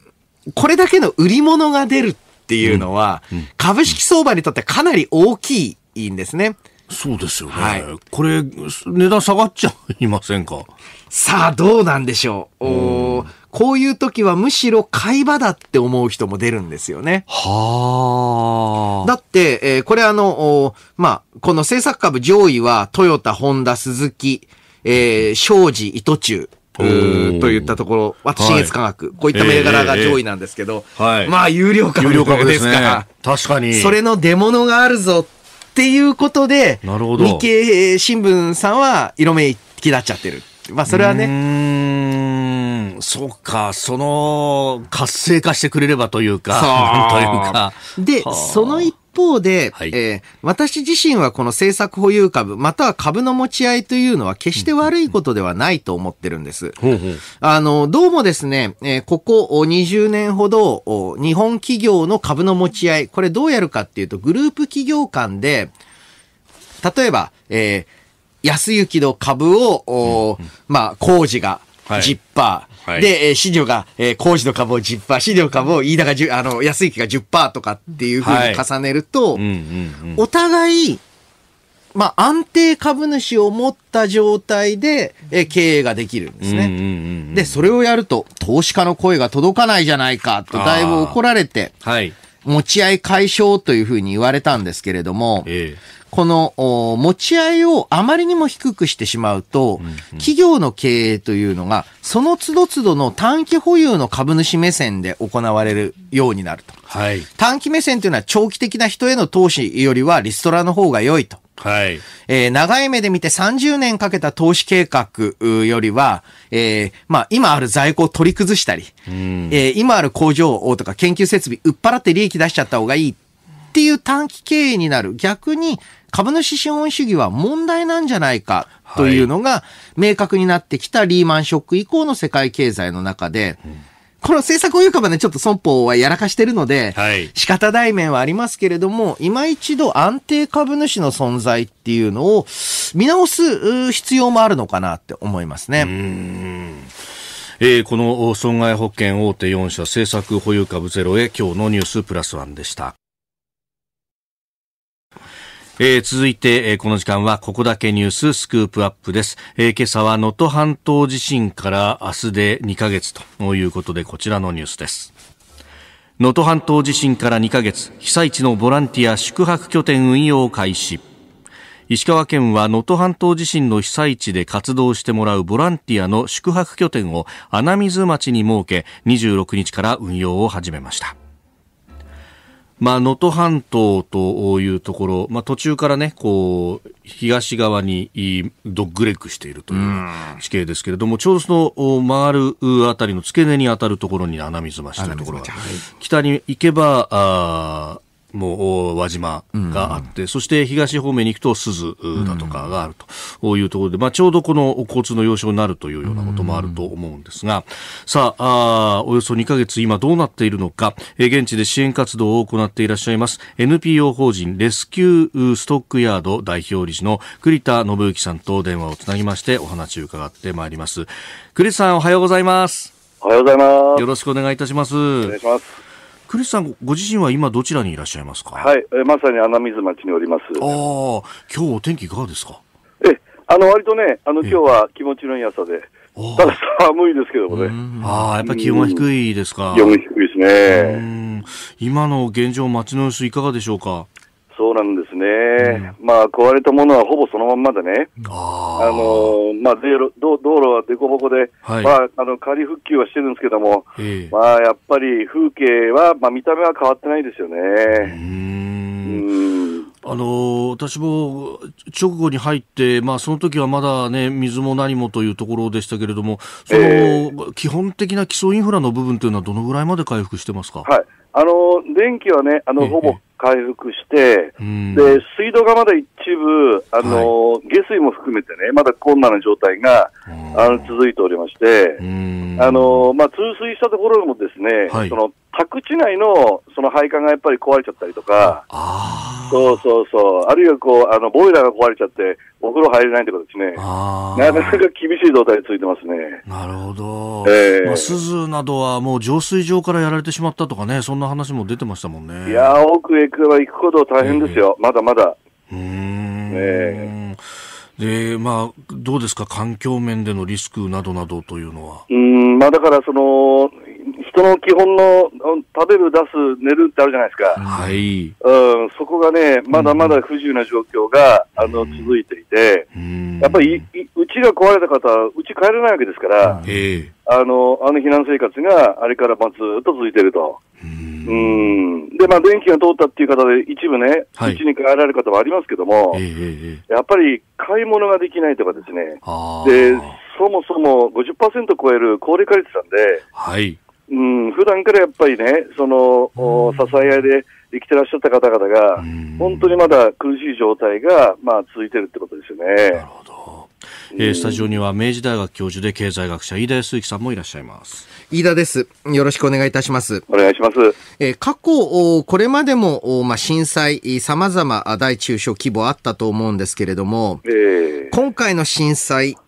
これだけの売り物が出るっていうのは、うんうん、株式相場にとってかなり大きいんですね。そうですよね。はい、これ、値段下がっちゃいませんかさあ、どうなんでしょう。こういう時はむしろ会話だって思う人も出るんですよね。はあ。だって、えー、これあの、まあ、この制作株上位は、トヨタ、ホンダ、スズキ、えー、庄司、糸中。といったところ、私、新月科学、はい、こういった銘柄が上位なんですけど、えーえーはい、まあ、有料株ですから、ですね、確かに。それの出物があるぞっていうことで、なるほど日経新聞さんは色めき立っちゃってる。まあ、それはね、そうか、その、活性化してくれればというか、というか。で、その一方で、はい、えー、私自身はこの政策保有株、または株の持ち合いというのは決して悪いことではないと思ってるんです。うんうん、あの、どうもですね、えー、ここ20年ほど、日本企業の株の持ち合い、これどうやるかっていうと、グループ企業間で、例えば、えー、安行の株を、おうんうん、まあ、工事が10%、はい、はい、で、えー、市場が、えー、工事の株を10%、市場株を飯田があの、安行が10%とかっていうふうに重ねると、お互い、まあ、安定株主を持った状態で、え経営ができるんですね、で、それをやると、投資家の声が届かないじゃないかと、だいぶ怒られて、はい、持ち合い解消というふうに言われたんですけれども、ええ、この持ち合いをあまりにも低くしてしまうと、企業の経営というのが、その都度都度の短期保有の株主目線で行われるようになると。はい、短期目線というのは長期的な人への投資よりはリストラの方が良いと。はい。えー、長い目で見て30年かけた投資計画よりは、えー、まあ、今ある在庫を取り崩したり、うん、えー、今ある工場をとか研究設備売っ払って利益出しちゃった方がいいっていう短期経営になる。逆に株主資本主義は問題なんじゃないかというのが明確になってきたリーマンショック以降の世界経済の中で、うんこの政策を言うかね、ちょっと損保はやらかしてるので、はい、仕方ない面はありますけれども、今一度安定株主の存在っていうのを見直す必要もあるのかなって思いますね。うんえー、この損害保険大手4社政策保有株ゼロへ今日のニュースプラスワンでした。えー、続いて、えー、この時間はここだけニューススクープアップです、えー、今朝は能登半島地震から明日で2ヶ月ということでこちらのニュースです能登半島地震から2ヶ月被災地のボランティア宿泊拠点運用を開始石川県は能登半島地震の被災地で活動してもらうボランティアの宿泊拠点を穴水町に設け26日から運用を始めましたまあ、能登半島というところ、まあ、途中からね、こう、東側にドッグレッグしているという地形ですけれども、ちょうどその回るあたりの付け根に当たるところに穴水増しというところが、北に行けば、あもう輪島があって、うん、そして東方面に行くと鈴だとかがあるというところで、まあ、ちょうどこの交通の要衝になるというようなこともあると思うんですが、さあ、あおよそ2ヶ月今どうなっているのか、え現地で支援活動を行っていらっしゃいます NPO 法人レスキューストックヤード代表理事の栗田信之さんと電話をつなぎましてお話を伺ってまいります。栗田さんおはようございます。おはようございます。よろしくお願いいたします。お願いします。クリスさん、ご自身は今どちらにいらっしゃいますかはい、えまさに穴水町におります。ああ、今日お天気いかがですかえ、あの、割とね、あの、今日は気持ちのいい朝で、ただ寒いですけどもね。ああ、やっぱ気温は低いですか。気温低いですね。今の現状、街の様子いかがでしょうかそうなんですね、うん、まあ、壊れたものはほぼそのまんまでね、あのまあ、道道路は凸凹で、はい、まあ、あの仮復旧はしてるんですけども、えー、まあ、やっぱり風景は、まあ、見た目は変わってないですよね。うんあの私も直後に入って、まあ、その時はまだ、ね、水も何もというところでしたけれども、その、えー、基本的な基礎インフラの部分というのは、どのぐらいまで回復してますか、はい、あの電気はね、あの、えー、ほぼ回復して、で水道がまだ一部、あの、はい、下水も含めてね、まだ困難な状態が、あの続いておりまして、あのまあ、通水したところもですね、はい、その宅地内のその配管がやっぱり壊れちゃったりとか、そうそうそう、あるいはこうあのボイラーが壊れちゃって、お風呂入れないとかですね、なかなか厳しい状態についてますね。なるほど、えーまあ、鈴などはもう浄水場からやられてしまったとかね、そんな話も出てましたもんね。いや奥へ行けば行くほど大変ですよ、えー、まだまだ。うん、えーで、まあ、どうですか、環境面でのリスクなどなどというのは。うんまあ、だからその、人の基本の食べる、出す、寝るってあるじゃないですか、はい、うん、そこがね、まだまだ不自由な状況が、うん、あの続いていて、うん、やっぱりうちが壊れた方は、うち帰れないわけですから、えあのあの避難生活があれからまずっと続いてると。うんで、まあ、電気が通ったっていう方で、一部ね、う、ち、に帰られる方もありますけども、えやっぱり買い物ができないとかですね、でそもそも50%超える高齢化率なんで、はい、うん、普段からやっぱりね、その、うん、支え合いで生きてらっしゃった方々が、本当にまだ苦しい状態が、まあ、続いてるってことですよね。なるほど。えー、スタジオには明治大学教授で経済学者飯田康之さんもいらっしゃいます飯田ですよろしくお願いいたしますお願いします、えー、過去これまでもまあ震災さまざま大中小規模あったと思うんですけれども、えー、今回の震災こ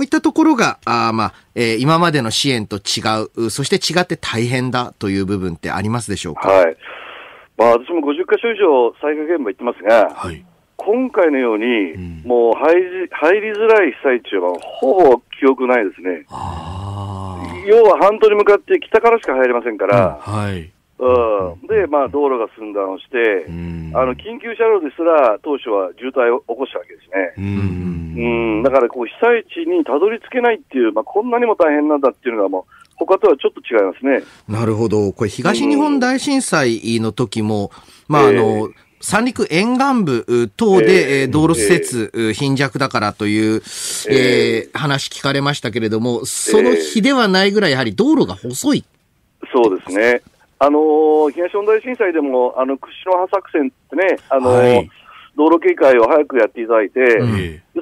ういったところがあまあ、えー、今までの支援と違うそして違って大変だという部分ってありますでしょうかはいまあ、私も50か所以上災害現場行ってますが、はい、今回のように、うん、もう入り入りづらい被災地はほぼ記憶ないですね。要は半島に向かって北からしか入れませんから、はい、うん、で、まあ、道路が寸断をして、うん、あの緊急車両ですら、当初は渋滞を起こしたわけですね。うん、うんだからこう被災地にたどり着けないっていう、まあ、こんなにも大変なんだっていうのは、もう他とはちょっと違いますねなるほど、これ、東日本大震災の時も、うん、まああの、えー三陸沿岸部等で、えー、道路施設、えー、貧弱だからという、えー、話聞かれましたけれども、その日ではないぐらい、やはり道路が細い、そうですね、あのー、東日本大震災でも、あの屈指の作戦ってね、あのーはい道路警戒を早くやっていただいて、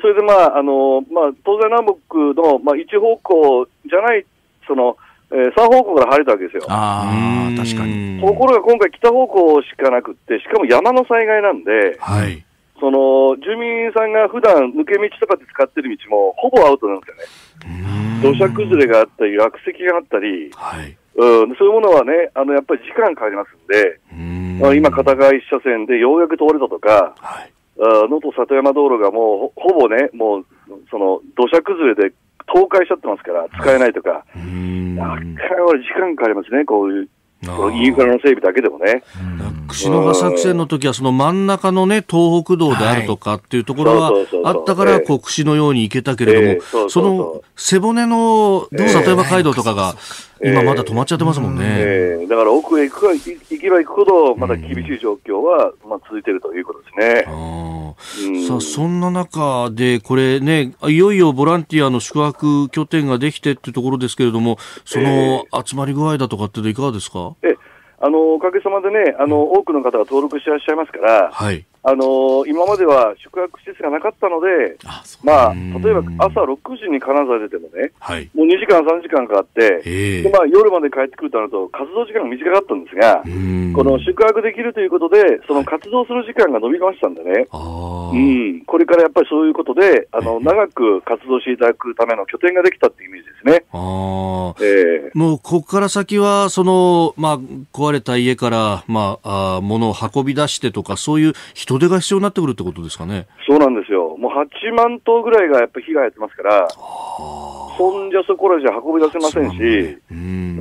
それで、まああのまあ、東西南北の、まあ、一方向じゃないそのえー、左方向から入れたわけですよ。ああ、確かに。ところが今回北方向しかなくって、しかも山の災害なんで、はい。その、住民さんが普段抜け道とかで使ってる道も、ほぼアウトなんですよね。土砂崩れがあったり、落石があったり、はい。うん、そういうものはね、あの、やっぱり時間かかりますんで、うん今、片側一車線でようやく通れたとか、はい。能登里山道路がもうほぼね、もうその土砂崩れで倒壊しちゃってますから、使えないとか、なかなか時間かかりますね、こういう。インフラの整備だけでもね。串野が作戦の時は、その真ん中のね、東北道であるとかっていうところはあったから、こう、串のように行けたけれども、その背骨の、例えば街道とかが、今まだ止まっちゃってますもんね。えー、だから奥へ行くか行けば行くほど、まだ厳しい状況は、まあ、続いているということですね。あさあ、そんな中で、これね、いよいよボランティアの宿泊拠点ができてっていうところですけれども、その集まり具合だとかっていかがですか、えー、あのおかげさまでねあの、多くの方が登録してらっしゃいますから、はい、あのー、今までは宿泊施設がなかったので、あまあ、例えば朝6時に金沢出てもね、はい、もう2時間、3時間かかって、でまあ、夜まで帰ってくるとなると、活動時間が短かったんですが、この宿泊できるということで、その活動する時間が伸びましたんでね、はい、うん、これからやっぱりそういうことで、あの長く活動していただくための拠点ができたっていうイメージですね。あえー、もうここから先はその、まあ、壊れた家から、まあ、あ物を運び出してとか、そういう人人手が必要になってくるってことですかね。そうなんですよ。もう8万頭ぐらいがやっぱ被害やってますから、そんじゃそこらじゃ運び出せませんし、う、うん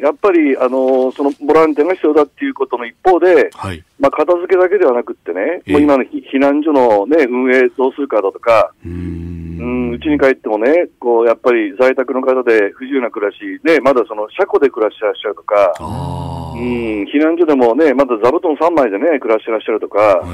やっぱり、あのー、そのボランティアが必要だっていうことの一方で、はい、まあ、片付けだけではなくってね、えー、もう今の避難所の、ね、運営す数かだとか、うんうちに帰ってもね、こうやっぱり在宅の方で不自由な暮らし、ね、まだその車庫で暮らしちゃうとか。うん避難所でもね、まだ座布団3枚でね、暮らしてらっしゃるとか、そ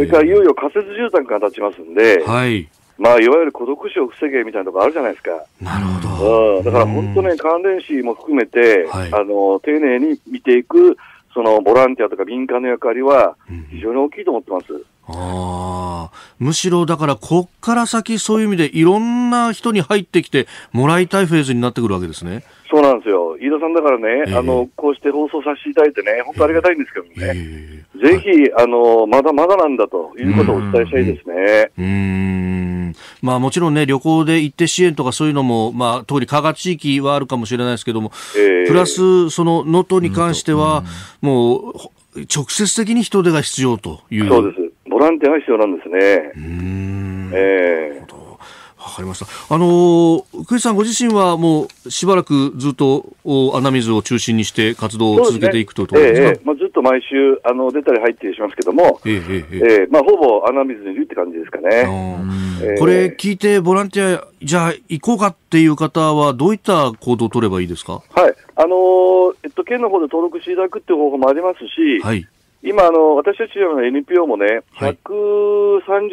れからいよいよ仮設住宅が建ちますんで、はい。まあ、いわゆる孤独死を防げみたいなとこあるじゃないですか。なるほど。うん、だから本当ね、関連死も含めて、はい、あの、丁寧に見ていく、そのボランティアとか民間の役割は非常に大きいと思ってます。うんあむしろだからこっから先そういう意味でいろんな人に入ってきてもらいたいフェーズになってくるわけですね。そうなんですよ。飯田さんだからね、えー、あの、こうして放送させていただいてね、本当ありがたいんですけどね。えー、ぜひ、あの、まだまだなんだということをお伝えしたいですね。うん。まあもちろんね、旅行で行って支援とかそういうのも、まあ特に加賀地域はあるかもしれないですけども、えー、プラス、その能登に関しては、もう、直接的に人手が必要という。そうです。手が必要なんですね。えーわかりました。あのー、井さんご自身はもうしばらくずっと穴水を中心にして活動を続けていくというところですか、ねええ、まあ、ずっと毎週あの出たり入ったりしますけども、ええええまあ、ほぼ穴水にいるって感じですかね、えー、これ聞いてボランティアじゃあ行こうかっていう方はどういった行動を取ればいいですか、はいあのー、えっと、県の方で登録していただくっていう方法もありますし、はい今あの、私たちの NPO もね、130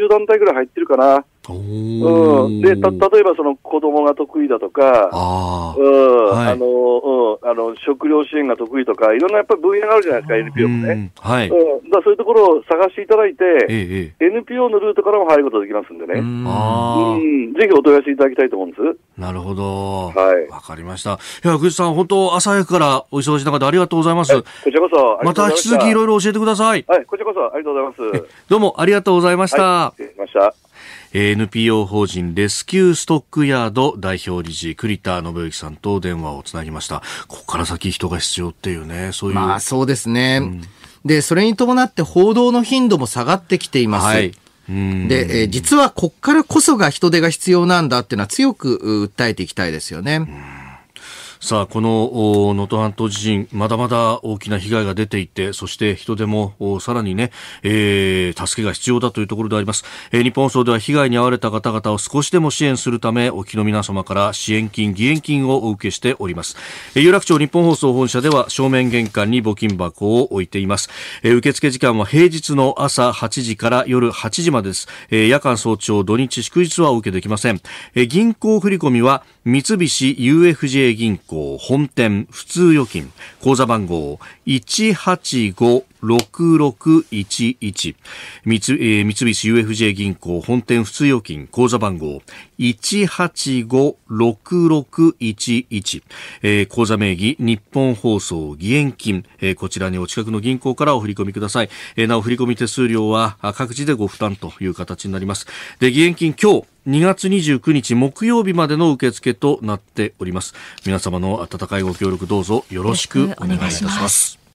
団体ぐらい入ってるかな。うん、でた例えばその子供が得意だとか、あうんあのうんあの食料支援が得意とか、いろんなやっぱり分野があるじゃないですか、NPO もね。はいうん、だそういうところを探していただいて、ええ、NPO のルートからも入ることができますんでね、うんあぜひお問い合わせいただきたいと思うんですなるほど、はい、わかりました。いや、藤さん、本当、朝早くからお忙しい中でありがとうございます。こちらこそま、また引き続きいろいろ教えてください。はい、こちらこそありがとうございます。どうもありがとうございました。はい、ました。NPO 法人レスキューストックヤード代表理事栗田信之さんと電話をつなぎましたここから先人が必要っていうねそういうまあそうですね、うん、でそれに伴って報道の頻度も下がってきています、はいで、えー、実はこっからこそが人手が必要なんだっていうのは強く訴えていきたいですよね。さあ、この能登半島地震、まだまだ大きな被害が出ていて、そして人手もさらにね、えー、助けが必要だというところであります、えー。日本放送では被害に遭われた方々を少しでも支援するため、沖の皆様から支援金、義援金をお受けしております。えー、有楽町日本放送本社では正面玄関に募金箱を置いています。えー、受付時間は平日の朝8時から夜8時までです。えー、夜間早朝、土日祝日はお受けできません。えー、銀行振込は三菱 UFJ 銀行号本店普通預金口座番号185六六一一、三,、えー、三菱 UFJ 銀行本店普通預金口座番号1856611、えー、口座名義日本放送義援金、えー、こちらにお近くの銀行からお振り込みください、えー、なお振り込み手数料は各自でご負担という形になりますで義援金今日2月29日木曜日までの受付となっております皆様の温かいご協力どうぞよろしくお願いいたします